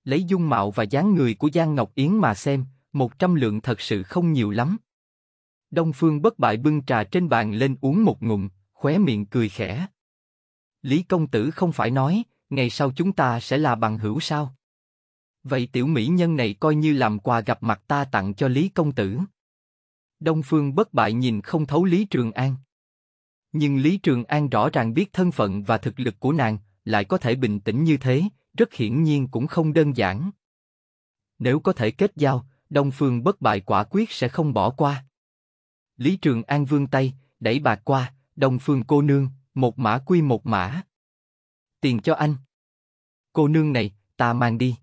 [SPEAKER 1] Lấy dung mạo và dáng người của Giang Ngọc Yến mà xem, một trăm lượng thật sự không nhiều lắm. Đông Phương bất bại bưng trà trên bàn lên uống một ngụm, khóe miệng cười khẽ. Lý công tử không phải nói, ngày sau chúng ta sẽ là bằng hữu sao? Vậy tiểu mỹ nhân này coi như làm quà gặp mặt ta tặng cho Lý công tử. Đông Phương bất bại nhìn không thấu Lý Trường An. Nhưng Lý Trường An rõ ràng biết thân phận và thực lực của nàng, lại có thể bình tĩnh như thế, rất hiển nhiên cũng không đơn giản. Nếu có thể kết giao, Đông Phương bất bại quả quyết sẽ không bỏ qua. Lý Trường An vương tay, đẩy bà qua, Đông Phương cô nương, một mã quy một mã. Tiền cho anh. Cô nương này, ta mang đi.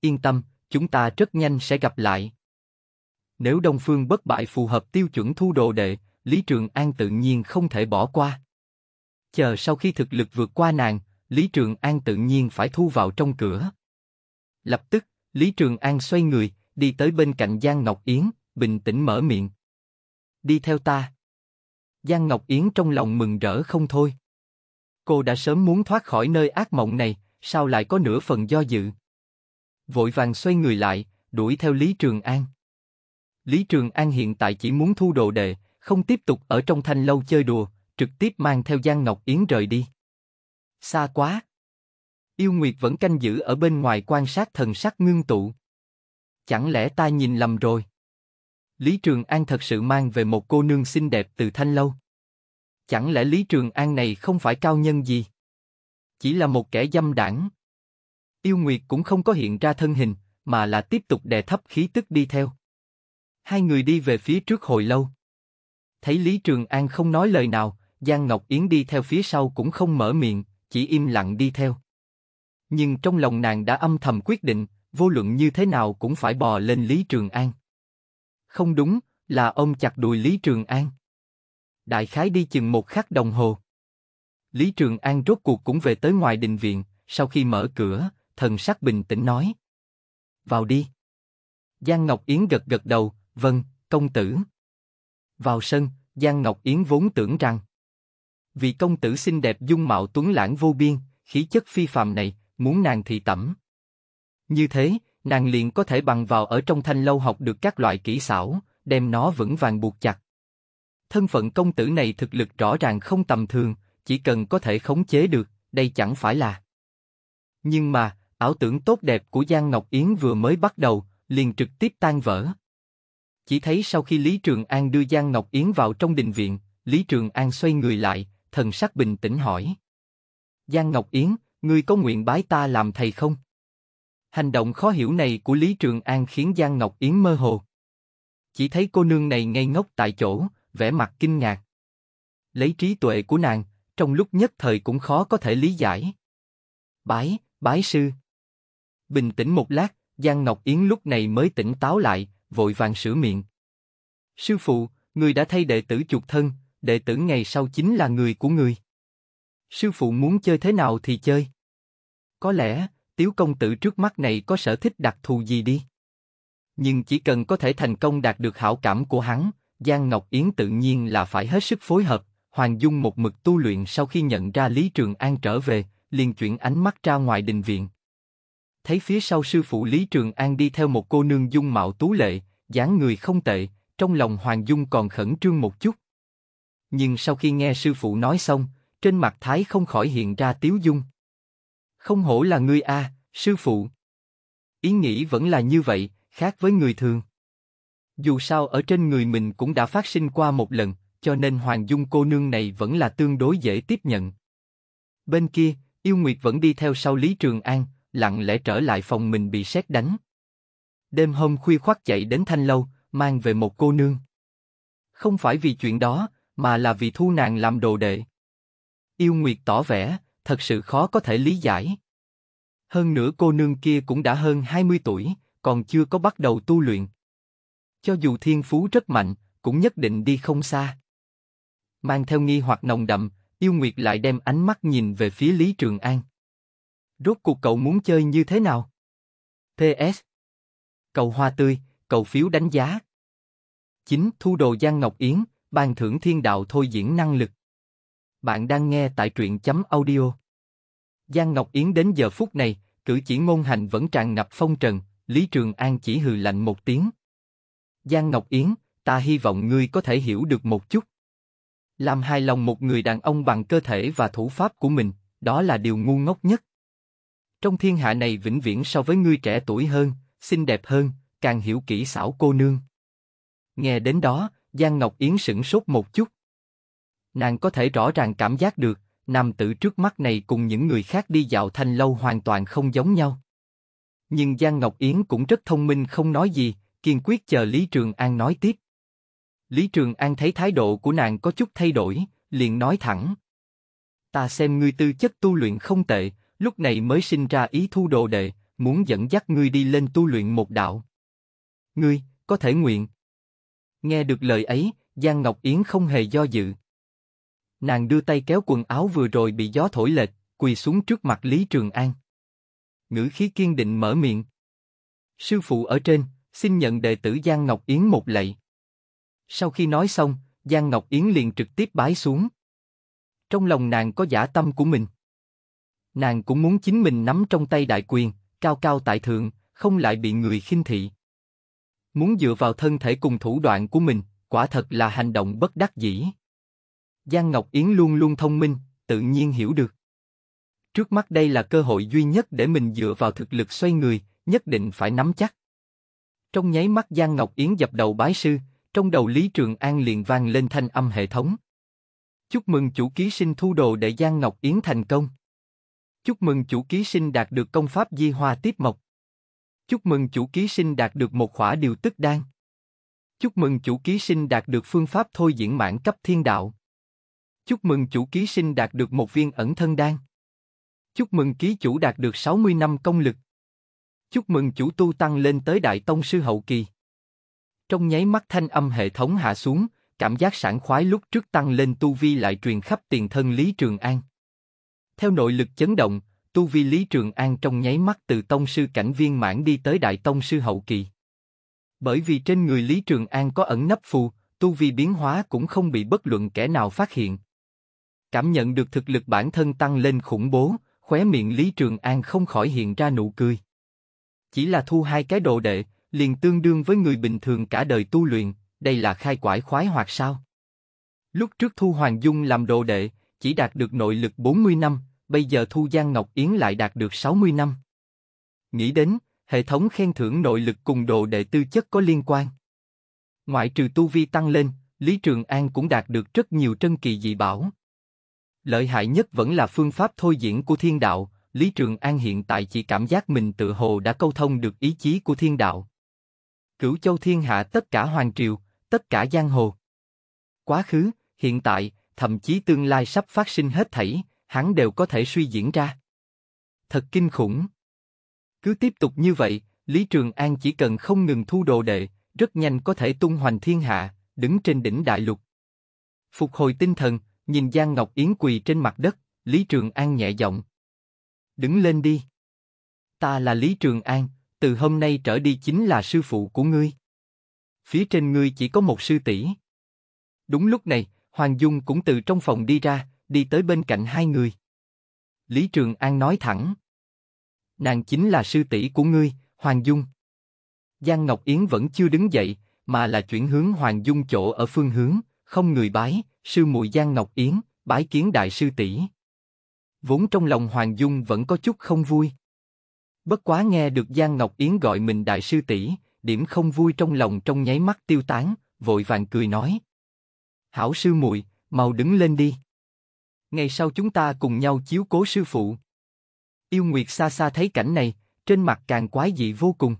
[SPEAKER 1] Yên tâm, chúng ta rất nhanh sẽ gặp lại. Nếu Đông Phương bất bại phù hợp tiêu chuẩn thu đồ đệ, Lý Trường An tự nhiên không thể bỏ qua. Chờ sau khi thực lực vượt qua nàng, Lý Trường An tự nhiên phải thu vào trong cửa. Lập tức, Lý Trường An xoay người, đi tới bên cạnh Giang Ngọc Yến, bình tĩnh mở miệng. Đi theo ta. Giang Ngọc Yến trong lòng mừng rỡ không thôi. Cô đã sớm muốn thoát khỏi nơi ác mộng này, sao lại có nửa phần do dự? Vội vàng xoay người lại, đuổi theo Lý Trường An. Lý Trường An hiện tại chỉ muốn thu đồ đệ, không tiếp tục ở trong thanh lâu chơi đùa, trực tiếp mang theo Giang Ngọc Yến rời đi. Xa quá. Yêu Nguyệt vẫn canh giữ ở bên ngoài quan sát thần sắc ngưng tụ. Chẳng lẽ ta nhìn lầm rồi? Lý Trường An thật sự mang về một cô nương xinh đẹp từ Thanh Lâu. Chẳng lẽ Lý Trường An này không phải cao nhân gì? Chỉ là một kẻ dâm đảng. Yêu Nguyệt cũng không có hiện ra thân hình, mà là tiếp tục đè thấp khí tức đi theo. Hai người đi về phía trước hồi lâu. Thấy Lý Trường An không nói lời nào, Giang Ngọc Yến đi theo phía sau cũng không mở miệng, chỉ im lặng đi theo. Nhưng trong lòng nàng đã âm thầm quyết định, vô luận như thế nào cũng phải bò lên Lý Trường An. Không đúng, là ông chặt đùi Lý Trường An. Đại khái đi chừng một khắc đồng hồ. Lý Trường An rốt cuộc cũng về tới ngoài đình viện, sau khi mở cửa, thần sắc bình tĩnh nói. Vào đi. Giang Ngọc Yến gật gật đầu, vâng, công tử. Vào sân, Giang Ngọc Yến vốn tưởng rằng vị công tử xinh đẹp dung mạo tuấn lãng vô biên, khí chất phi phàm này, muốn nàng thì tẩm. Như thế, nàng liền có thể bằng vào ở trong thanh lâu học được các loại kỹ xảo, đem nó vững vàng buộc chặt. Thân phận công tử này thực lực rõ ràng không tầm thường, chỉ cần có thể khống chế được, đây chẳng phải là. Nhưng mà, ảo tưởng tốt đẹp của Giang Ngọc Yến vừa mới bắt đầu, liền trực tiếp tan vỡ. Chỉ thấy sau khi Lý Trường An đưa Giang Ngọc Yến vào trong đình viện, Lý Trường An xoay người lại, thần sắc bình tĩnh hỏi. Giang Ngọc Yến, ngươi có nguyện bái ta làm thầy không? Hành động khó hiểu này của Lý Trường An khiến Giang Ngọc Yến mơ hồ. Chỉ thấy cô nương này ngây ngốc tại chỗ, vẻ mặt kinh ngạc. Lấy trí tuệ của nàng, trong lúc nhất thời cũng khó có thể lý giải. Bái, bái sư. Bình tĩnh một lát, Giang Ngọc Yến lúc này mới tỉnh táo lại, vội vàng sửa miệng. Sư phụ, người đã thay đệ tử chuột thân, đệ tử ngày sau chính là người của người. Sư phụ muốn chơi thế nào thì chơi. Có lẽ, tiếu công tử trước mắt này có sở thích đặc thù gì đi. Nhưng chỉ cần có thể thành công đạt được hảo cảm của hắn, Giang Ngọc Yến tự nhiên là phải hết sức phối hợp. Hoàng Dung một mực tu luyện sau khi nhận ra Lý Trường An trở về, liền chuyển ánh mắt ra ngoài đình viện. Thấy phía sau sư phụ Lý Trường An đi theo một cô nương dung mạo tú lệ, dáng người không tệ, trong lòng Hoàng Dung còn khẩn trương một chút. Nhưng sau khi nghe sư phụ nói xong, trên mặt Thái không khỏi hiện ra tiếu dung. Không hổ là ngươi a, sư phụ. Ý nghĩ vẫn là như vậy, khác với người thường. Dù sao ở trên người mình cũng đã phát sinh qua một lần, cho nên Hoàng Dung cô nương này vẫn là tương đối dễ tiếp nhận. Bên kia, Yêu Nguyệt vẫn đi theo sau Lý Trường An, lặng lẽ trở lại phòng mình bị xét đánh. Đêm hôm khuya khoắt chạy đến Thanh Lâu, mang về một cô nương. Không phải vì chuyện đó, mà là vì thu nàng làm đồ đệ. Yêu Nguyệt tỏ vẻ, thật sự khó có thể lý giải. Hơn nữa cô nương kia cũng đã hơn 20 tuổi, còn chưa có bắt đầu tu luyện. Cho dù thiên phú rất mạnh, cũng nhất định đi không xa. Mang theo nghi hoặc nồng đậm, Yêu Nguyệt lại đem ánh mắt nhìn về phía Lý Trường An. Rốt cuộc cậu muốn chơi như thế nào? PS Cầu hoa tươi, cầu phiếu đánh giá. 9. Thu đồ Giang Ngọc Yến, ban thưởng thiên đạo thôi diễn năng lực. Bạn đang nghe tại truyện chấm audio. Giang Ngọc Yến đến giờ phút này, cử chỉ ngôn hành vẫn tràn ngập phong trần, Lý Trường An chỉ hừ lạnh một tiếng. Giang Ngọc Yến, ta hy vọng ngươi có thể hiểu được một chút. Làm hài lòng một người đàn ông bằng cơ thể và thủ pháp của mình, đó là điều ngu ngốc nhất. Trong thiên hạ này vĩnh viễn so với ngươi trẻ tuổi hơn, xinh đẹp hơn, càng hiểu kỹ xảo cô nương. Nghe đến đó, Giang Ngọc Yến sững sốt một chút. Nàng có thể rõ ràng cảm giác được, nam tử trước mắt này cùng những người khác đi dạo thanh lâu hoàn toàn không giống nhau. Nhưng Giang Ngọc Yến cũng rất thông minh không nói gì, kiên quyết chờ Lý Trường An nói tiếp. Lý Trường An thấy thái độ của nàng có chút thay đổi, liền nói thẳng. Ta xem ngươi tư chất tu luyện không tệ, lúc này mới sinh ra ý thu đồ đệ, muốn dẫn dắt ngươi đi lên tu luyện một đạo. Ngươi, có thể nguyện. Nghe được lời ấy, Giang Ngọc Yến không hề do dự, Nàng đưa tay kéo quần áo vừa rồi bị gió thổi lệch, quỳ xuống trước mặt Lý Trường An. Ngữ khí kiên định mở miệng. Sư phụ ở trên, xin nhận đệ tử Giang Ngọc Yến một lạy. Sau khi nói xong, Giang Ngọc Yến liền trực tiếp bái xuống. Trong lòng nàng có giả tâm của mình. Nàng cũng muốn chính mình nắm trong tay đại quyền, cao cao tại thượng, không lại bị người khinh thị. Muốn dựa vào thân thể cùng thủ đoạn của mình, quả thật là hành động bất đắc dĩ. Giang Ngọc Yến luôn luôn thông minh, tự nhiên hiểu được. Trước mắt đây là cơ hội duy nhất để mình dựa vào thực lực xoay người, nhất định phải nắm chắc. Trong nháy mắt Giang Ngọc Yến dập đầu bái sư, trong đầu Lý Trường An liền vang lên thanh âm hệ thống. Chúc mừng chủ ký sinh thu đồ để Giang Ngọc Yến thành công. Chúc mừng chủ ký sinh đạt được công pháp di hoa tiếp mộc. Chúc mừng chủ ký sinh đạt được một khỏa điều tức đan. Chúc mừng chủ ký sinh đạt được phương pháp thôi diễn mãn cấp thiên đạo. Chúc mừng chủ ký sinh đạt được một viên ẩn thân đan. Chúc mừng ký chủ đạt được 60 năm công lực. Chúc mừng chủ tu tăng lên tới Đại Tông Sư Hậu Kỳ. Trong nháy mắt thanh âm hệ thống hạ xuống, cảm giác sảng khoái lúc trước tăng lên tu vi lại truyền khắp tiền thân Lý Trường An. Theo nội lực chấn động, tu vi Lý Trường An trong nháy mắt từ Tông Sư Cảnh Viên mãn đi tới Đại Tông Sư Hậu Kỳ. Bởi vì trên người Lý Trường An có ẩn nấp phù, tu vi biến hóa cũng không bị bất luận kẻ nào phát hiện. Cảm nhận được thực lực bản thân tăng lên khủng bố, khóe miệng Lý Trường An không khỏi hiện ra nụ cười. Chỉ là thu hai cái đồ đệ, liền tương đương với người bình thường cả đời tu luyện, đây là khai quải khoái hoạt sao? Lúc trước thu Hoàng Dung làm đồ đệ, chỉ đạt được nội lực 40 năm, bây giờ thu Giang Ngọc Yến lại đạt được 60 năm. Nghĩ đến, hệ thống khen thưởng nội lực cùng đồ đệ tư chất có liên quan. Ngoại trừ tu vi tăng lên, Lý Trường An cũng đạt được rất nhiều trân kỳ dị bảo. Lợi hại nhất vẫn là phương pháp thôi diễn của thiên đạo, Lý Trường An hiện tại chỉ cảm giác mình tự hồ đã câu thông được ý chí của thiên đạo. Cửu châu thiên hạ tất cả hoàng triều, tất cả giang hồ. Quá khứ, hiện tại, thậm chí tương lai sắp phát sinh hết thảy, hắn đều có thể suy diễn ra. Thật kinh khủng. Cứ tiếp tục như vậy, Lý Trường An chỉ cần không ngừng thu đồ đệ, rất nhanh có thể tung hoành thiên hạ, đứng trên đỉnh đại lục. Phục hồi tinh thần, Nhìn Giang Ngọc Yến quỳ trên mặt đất, Lý Trường An nhẹ giọng. Đứng lên đi. Ta là Lý Trường An, từ hôm nay trở đi chính là sư phụ của ngươi. Phía trên ngươi chỉ có một sư tỷ. Đúng lúc này, Hoàng Dung cũng từ trong phòng đi ra, đi tới bên cạnh hai người. Lý Trường An nói thẳng. Nàng chính là sư tỷ của ngươi, Hoàng Dung. Giang Ngọc Yến vẫn chưa đứng dậy, mà là chuyển hướng Hoàng Dung chỗ ở phương hướng, không người bái, sư muội Giang Ngọc Yến, bái kiến đại sư tỷ. Vốn trong lòng Hoàng Dung vẫn có chút không vui. Bất quá nghe được Giang Ngọc Yến gọi mình đại sư tỷ, điểm không vui trong lòng trong nháy mắt tiêu tán, vội vàng cười nói: "Hảo sư muội, mau đứng lên đi. Ngày sau chúng ta cùng nhau chiếu cố sư phụ." Yêu Nguyệt xa xa thấy cảnh này, trên mặt càng quái dị vô cùng.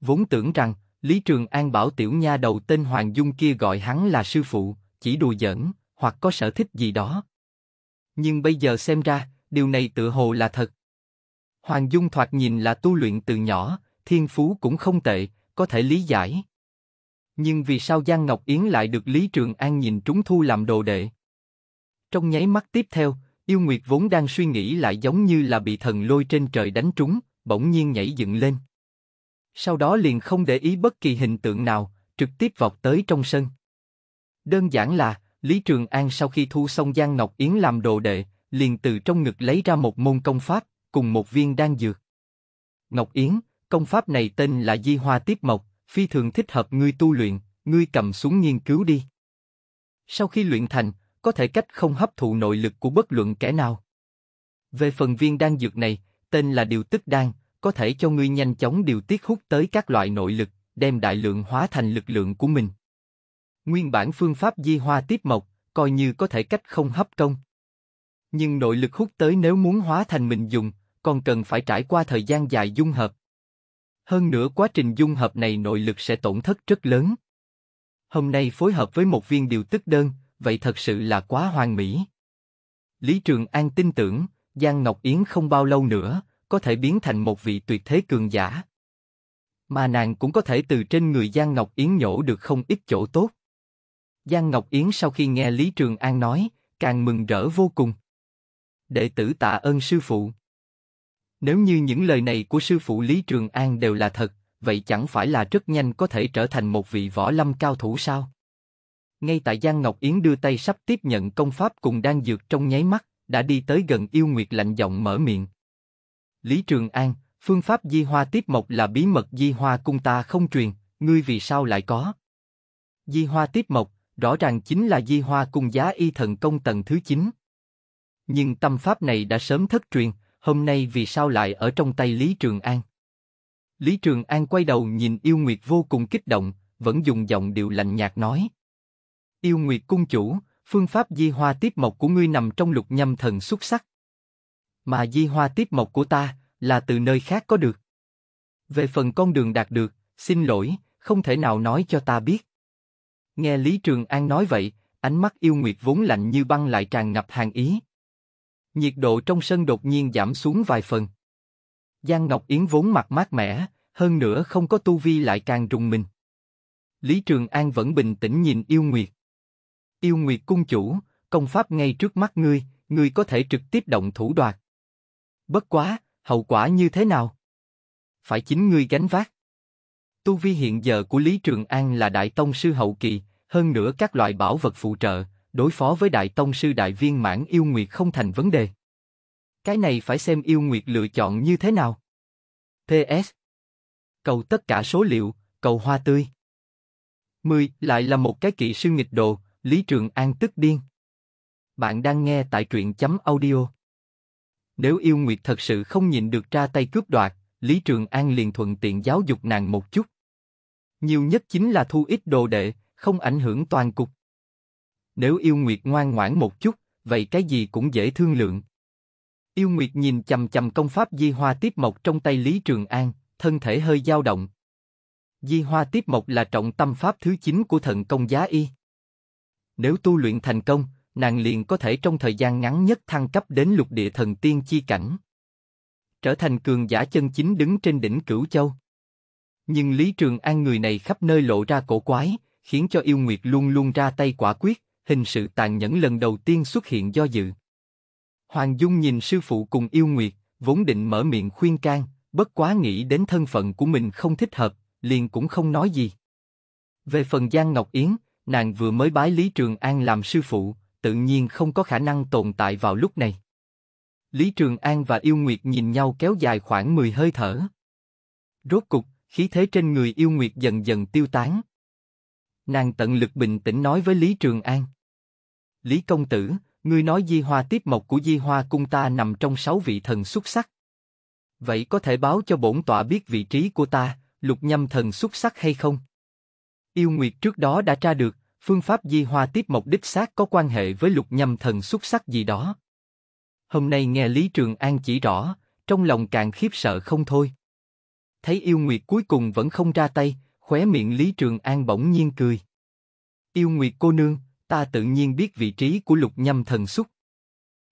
[SPEAKER 1] Vốn tưởng rằng Lý Trường An bảo tiểu nha đầu tên Hoàng Dung kia gọi hắn là sư phụ, chỉ đùa giỡn, hoặc có sở thích gì đó. Nhưng bây giờ xem ra, điều này tự hồ là thật. Hoàng Dung thoạt nhìn là tu luyện từ nhỏ, thiên phú cũng không tệ, có thể lý giải. Nhưng vì sao Giang Ngọc Yến lại được Lý Trường An nhìn trúng thu làm đồ đệ? Trong nháy mắt tiếp theo, Yêu Nguyệt vốn đang suy nghĩ lại giống như là bị thần lôi trên trời đánh trúng, bỗng nhiên nhảy dựng lên. Sau đó liền không để ý bất kỳ hình tượng nào, trực tiếp vọt tới trong sân. Đơn giản là, Lý Trường An sau khi thu xong Giang Ngọc Yến làm đồ đệ, liền từ trong ngực lấy ra một môn công pháp, cùng một viên đan dược. Ngọc Yến, công pháp này tên là Di Hoa Tiếp Mộc, phi thường thích hợp ngươi tu luyện, ngươi cầm xuống nghiên cứu đi. Sau khi luyện thành, có thể cách không hấp thụ nội lực của bất luận kẻ nào. Về phần viên đan dược này, tên là điều tức đan, có thể cho ngươi nhanh chóng điều tiết hút tới các loại nội lực, đem đại lượng hóa thành lực lượng của mình. Nguyên bản phương pháp di hoa tiếp mộc, coi như có thể cách không hấp công. Nhưng nội lực hút tới nếu muốn hóa thành mình dùng, còn cần phải trải qua thời gian dài dung hợp. Hơn nữa quá trình dung hợp này nội lực sẽ tổn thất rất lớn. Hôm nay phối hợp với một viên điều tức đơn, vậy thật sự là quá hoàn mỹ. Lý Trường An tin tưởng, Giang Ngọc Yến không bao lâu nữa, có thể biến thành một vị tuyệt thế cường giả. Mà nàng cũng có thể từ trên người Giang Ngọc Yến nhổ được không ít chỗ tốt. Giang Ngọc Yến sau khi nghe Lý Trường An nói, càng mừng rỡ vô cùng. Đệ tử tạ ơn sư phụ. Nếu như những lời này của sư phụ Lý Trường An đều là thật, vậy chẳng phải là rất nhanh có thể trở thành một vị võ lâm cao thủ sao? Ngay tại Giang Ngọc Yến đưa tay sắp tiếp nhận công pháp cùng đang dược trong nháy mắt, đã đi tới gần yêu nguyệt lạnh giọng mở miệng. Lý Trường An, phương pháp di hoa tiếp mộc là bí mật di hoa cung ta không truyền, ngươi vì sao lại có? Di hoa tiếp mộc, rõ ràng chính là Di Hoa cung giá y thần công tầng thứ 9. Nhưng tâm pháp này đã sớm thất truyền, hôm nay vì sao lại ở trong tay Lý Trường An? Lý Trường An quay đầu nhìn Yêu Nguyệt vô cùng kích động, vẫn dùng giọng điệu lạnh nhạt nói. Yêu Nguyệt cung chủ, phương pháp di hoa tiếp mộc của ngươi nằm trong lục nhâm thần xuất sắc. Mà di hoa tiếp mộc của ta là từ nơi khác có được. Về phần con đường đạt được, xin lỗi, không thể nào nói cho ta biết. Nghe Lý Trường An nói vậy, ánh mắt yêu nguyệt vốn lạnh như băng lại tràn ngập hàng ý. Nhiệt độ trong sân đột nhiên giảm xuống vài phần. Giang Ngọc Yến vốn mặt mát mẻ, hơn nữa không có tu vi lại càng rùng mình. Lý Trường An vẫn bình tĩnh nhìn yêu nguyệt. Yêu nguyệt cung chủ, công pháp ngay trước mắt ngươi, ngươi có thể trực tiếp động thủ đoạt. Bất quá, hậu quả như thế nào? Phải chính ngươi gánh vác. Tu vi hiện giờ của Lý Trường An là Đại Tông Sư Hậu Kỳ, hơn nữa các loại bảo vật phụ trợ, đối phó với Đại Tông Sư Đại Viên mãn Yêu Nguyệt không thành vấn đề. Cái này phải xem Yêu Nguyệt lựa chọn như thế nào. TS Cầu tất cả số liệu, cầu hoa tươi. 10. Lại là một cái kỵ sư nghịch đồ, Lý Trường An tức điên. Bạn đang nghe tại truyện chấm audio. Nếu Yêu Nguyệt thật sự không nhìn được ra tay cướp đoạt, Lý Trường An liền thuận tiện giáo dục nàng một chút. Nhiều nhất chính là thu ít đồ đệ, không ảnh hưởng toàn cục. Nếu yêu Nguyệt ngoan ngoãn một chút, vậy cái gì cũng dễ thương lượng. Yêu Nguyệt nhìn chầm chầm công pháp Di Hoa Tiếp Mộc trong tay Lý Trường An, thân thể hơi dao động. Di Hoa Tiếp Mộc là trọng tâm pháp thứ 9 của thần công giá y. Nếu tu luyện thành công, nàng liền có thể trong thời gian ngắn nhất thăng cấp đến lục địa thần tiên chi cảnh. Trở thành cường giả chân chính đứng trên đỉnh Cửu Châu. Nhưng Lý Trường An người này khắp nơi lộ ra cổ quái, khiến cho yêu nguyệt luôn luôn ra tay quả quyết, hình sự tàn nhẫn lần đầu tiên xuất hiện do dự. Hoàng Dung nhìn sư phụ cùng yêu nguyệt, vốn định mở miệng khuyên can, bất quá nghĩ đến thân phận của mình không thích hợp, liền cũng không nói gì. Về phần Giang Ngọc Yến, nàng vừa mới bái Lý Trường An làm sư phụ, tự nhiên không có khả năng tồn tại vào lúc này. Lý Trường An và Yêu Nguyệt nhìn nhau kéo dài khoảng 10 hơi thở. Rốt cục, khí thế trên người yêu nguyệt dần dần tiêu tán. Nàng tận lực bình tĩnh nói với Lý Trường An. Lý công tử, ngươi nói di hoa tiếp mộc của di hoa cung ta nằm trong sáu vị thần xuất sắc. Vậy có thể báo cho bổn tọa biết vị trí của ta, lục nhâm thần xuất sắc hay không? Yêu Nguyệt trước đó đã tra được, phương pháp di hoa tiếp mộc đích xác có quan hệ với lục nhâm thần xuất sắc gì đó. Hôm nay nghe Lý Trường An chỉ rõ, trong lòng càng khiếp sợ không thôi thấy yêu nguyệt cuối cùng vẫn không ra tay, khóe miệng Lý Trường An bỗng nhiên cười. Yêu nguyệt cô nương, ta tự nhiên biết vị trí của lục nhâm thần xúc.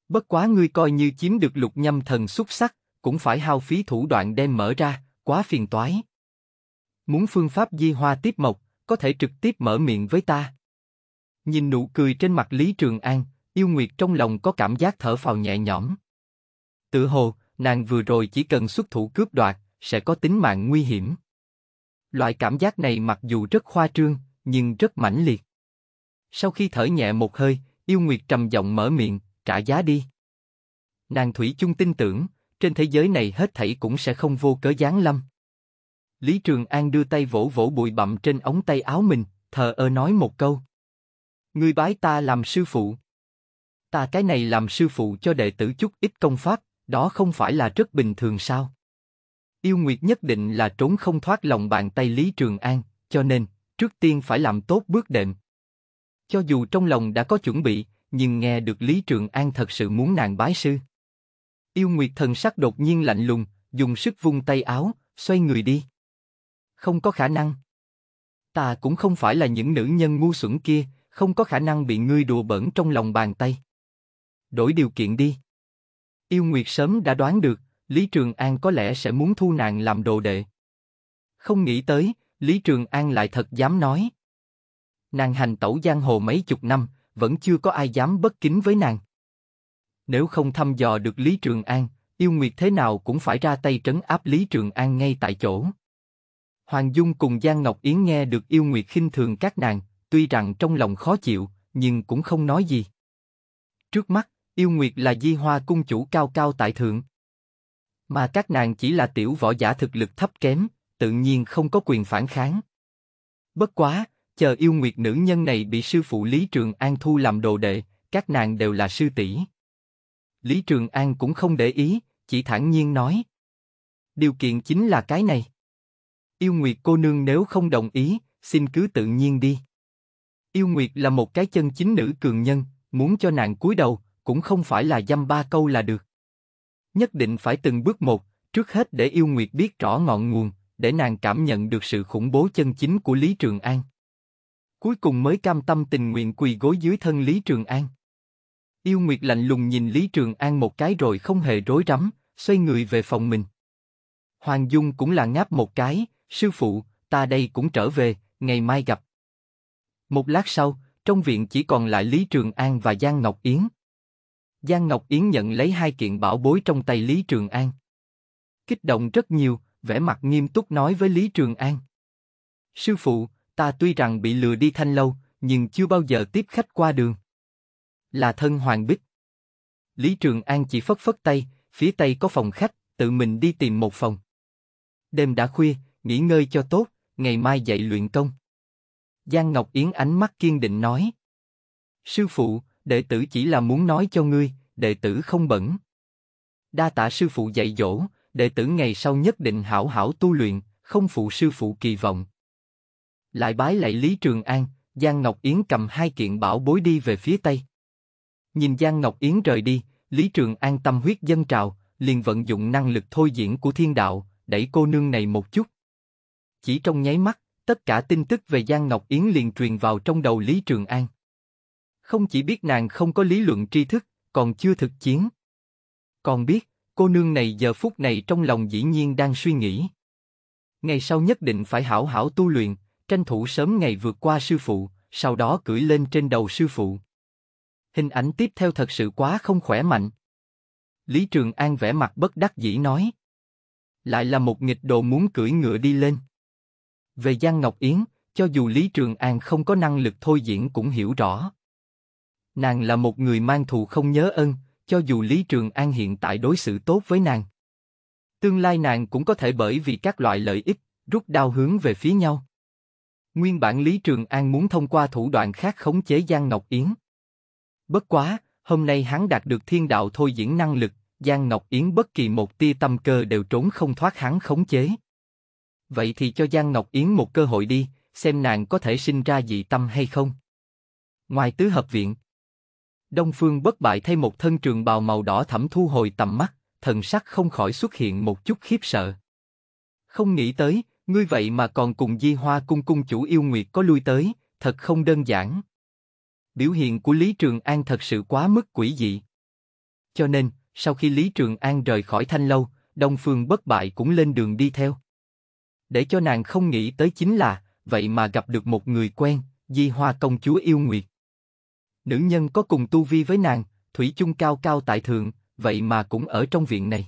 [SPEAKER 1] Bất quá ngươi coi như chiếm được lục nhâm thần xúc sắc, cũng phải hao phí thủ đoạn đem mở ra, quá phiền toái. Muốn phương pháp di hoa tiếp mộc, có thể trực tiếp mở miệng với ta. Nhìn nụ cười trên mặt Lý Trường An, yêu nguyệt trong lòng có cảm giác thở phào nhẹ nhõm. Tự hồ, nàng vừa rồi chỉ cần xuất thủ cướp đoạt, sẽ có tính mạng nguy hiểm. Loại cảm giác này mặc dù rất khoa trương, nhưng rất mãnh liệt. Sau khi thở nhẹ một hơi, Yêu Nguyệt trầm giọng mở miệng, trả giá đi. Nàng Thủy chung tin tưởng, trên thế giới này hết thảy cũng sẽ không vô cớ giáng lâm. Lý Trường An đưa tay vỗ vỗ bụi bặm trên ống tay áo mình, thờ ơ nói một câu. Ngươi bái ta làm sư phụ. Ta cái này làm sư phụ cho đệ tử chút ít công pháp, đó không phải là rất bình thường sao? Yêu Nguyệt nhất định là trốn không thoát lòng bàn tay Lý Trường An, cho nên, trước tiên phải làm tốt bước đệm. Cho dù trong lòng đã có chuẩn bị, nhưng nghe được Lý Trường An thật sự muốn nàng bái sư. Yêu Nguyệt thần sắc đột nhiên lạnh lùng, dùng sức vung tay áo, xoay người đi. Không có khả năng. Ta cũng không phải là những nữ nhân ngu xuẩn kia, không có khả năng bị ngươi đùa bẩn trong lòng bàn tay. Đổi điều kiện đi. Yêu Nguyệt sớm đã đoán được, Lý Trường An có lẽ sẽ muốn thu nàng làm đồ đệ. Không nghĩ tới, Lý Trường An lại thật dám nói. Nàng hành tẩu giang hồ mấy chục năm, vẫn chưa có ai dám bất kính với nàng. Nếu không thăm dò được Lý Trường An, yêu nguyệt thế nào cũng phải ra tay trấn áp Lý Trường An ngay tại chỗ. Hoàng Dung cùng Giang Ngọc Yến nghe được yêu nguyệt khinh thường các nàng, tuy rằng trong lòng khó chịu, nhưng cũng không nói gì. Trước mắt, yêu nguyệt là di hoa cung chủ cao cao tại thượng. Mà các nàng chỉ là tiểu võ giả thực lực thấp kém, tự nhiên không có quyền phản kháng. Bất quá, chờ yêu nguyệt nữ nhân này bị sư phụ Lý Trường An thu làm đồ đệ, các nàng đều là sư tỷ. Lý Trường An cũng không để ý, chỉ thản nhiên nói. Điều kiện chính là cái này. Yêu Nguyệt cô nương nếu không đồng ý, xin cứ tự nhiên đi. Yêu Nguyệt là một cái chân chính nữ cường nhân, muốn cho nàng cúi đầu, cũng không phải là dăm ba câu là được nhất định phải từng bước một, trước hết để yêu nguyệt biết rõ ngọn nguồn, để nàng cảm nhận được sự khủng bố chân chính của Lý Trường An. Cuối cùng mới cam tâm tình nguyện quỳ gối dưới thân Lý Trường An. Yêu Nguyệt lạnh lùng nhìn Lý Trường An một cái rồi không hề rối rắm, xoay người về phòng mình. Hoàng Dung cũng là ngáp một cái, sư phụ, ta đây cũng trở về, ngày mai gặp. Một lát sau, trong viện chỉ còn lại Lý Trường An và Giang Ngọc Yến. Giang Ngọc Yến nhận lấy hai kiện bảo bối trong tay Lý Trường An. Kích động rất nhiều, vẻ mặt nghiêm túc nói với Lý Trường An. Sư phụ, ta tuy rằng bị lừa đi thanh lâu, nhưng chưa bao giờ tiếp khách qua đường. Là thân Hoàng Bích. Lý Trường An chỉ phất phất tay, phía tây có phòng khách, tự mình đi tìm một phòng. Đêm đã khuya, nghỉ ngơi cho tốt, ngày mai dậy luyện công. Giang Ngọc Yến ánh mắt kiên định nói. Sư phụ, đệ tử chỉ là muốn nói cho ngươi, đệ tử không bẩn. Đa tạ sư phụ dạy dỗ, đệ tử ngày sau nhất định hảo hảo tu luyện, không phụ sư phụ kỳ vọng. Lại bái lại Lý Trường An, Giang Ngọc Yến cầm hai kiện bảo bối đi về phía Tây. Nhìn Giang Ngọc Yến rời đi, Lý Trường An tâm huyết dân trào, liền vận dụng năng lực thôi diễn của thiên đạo, đẩy cô nương này một chút. Chỉ trong nháy mắt, tất cả tin tức về Giang Ngọc Yến liền truyền vào trong đầu Lý Trường An không chỉ biết nàng không có lý luận tri thức, còn chưa thực chiến. Còn biết, cô nương này giờ phút này trong lòng dĩ nhiên đang suy nghĩ. Ngày sau nhất định phải hảo hảo tu luyện, tranh thủ sớm ngày vượt qua sư phụ, sau đó cưỡi lên trên đầu sư phụ. Hình ảnh tiếp theo thật sự quá không khỏe mạnh. Lý Trường An vẻ mặt bất đắc dĩ nói. Lại là một nghịch đồ muốn cưỡi ngựa đi lên. Về Giang Ngọc Yến, cho dù Lý Trường An không có năng lực thôi diễn cũng hiểu rõ. Nàng là một người mang thù không nhớ ân, cho dù Lý Trường An hiện tại đối xử tốt với nàng. Tương lai nàng cũng có thể bởi vì các loại lợi ích, rút đau hướng về phía nhau. Nguyên bản Lý Trường An muốn thông qua thủ đoạn khác khống chế Giang Ngọc Yến. Bất quá, hôm nay hắn đạt được thiên đạo thôi diễn năng lực, Giang Ngọc Yến bất kỳ một tia tâm cơ đều trốn không thoát hắn khống chế. Vậy thì cho Giang Ngọc Yến một cơ hội đi, xem nàng có thể sinh ra dị tâm hay không. Ngoài tứ hợp viện, Đông Phương bất bại thay một thân trường bào màu đỏ thẫm thu hồi tầm mắt, thần sắc không khỏi xuất hiện một chút khiếp sợ. Không nghĩ tới, ngươi vậy mà còn cùng Di Hoa cung cung chủ yêu nguyệt có lui tới, thật không đơn giản. Biểu hiện của Lý Trường An thật sự quá mức quỷ dị. Cho nên, sau khi Lý Trường An rời khỏi Thanh Lâu, Đông Phương bất bại cũng lên đường đi theo. Để cho nàng không nghĩ tới chính là, vậy mà gặp được một người quen, Di Hoa công chúa yêu nguyệt nữ nhân có cùng tu vi với nàng, Thủy chung cao cao tại thượng, vậy mà cũng ở trong viện này.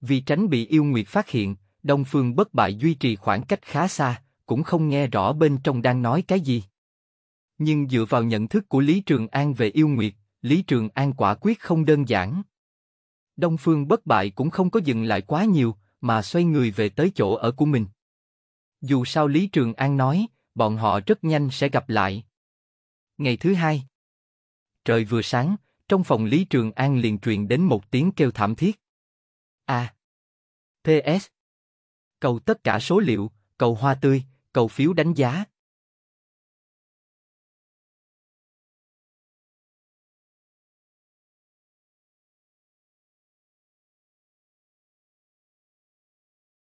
[SPEAKER 1] Vì tránh bị yêu nguyệt phát hiện, Đông Phương bất bại duy trì khoảng cách khá xa, cũng không nghe rõ bên trong đang nói cái gì. Nhưng dựa vào nhận thức của Lý Trường An về yêu nguyệt, Lý Trường An quả quyết không đơn giản. Đông Phương bất bại cũng không có dừng lại quá nhiều, mà xoay người về tới chỗ ở của mình. Dù sao Lý Trường An nói, bọn họ rất nhanh sẽ gặp lại. Ngày thứ hai, Trời vừa sáng, trong phòng Lý Trường An liền truyền đến một tiếng kêu thảm thiết. A. À. PS. Cầu tất cả số liệu, cầu hoa tươi, cầu phiếu đánh giá.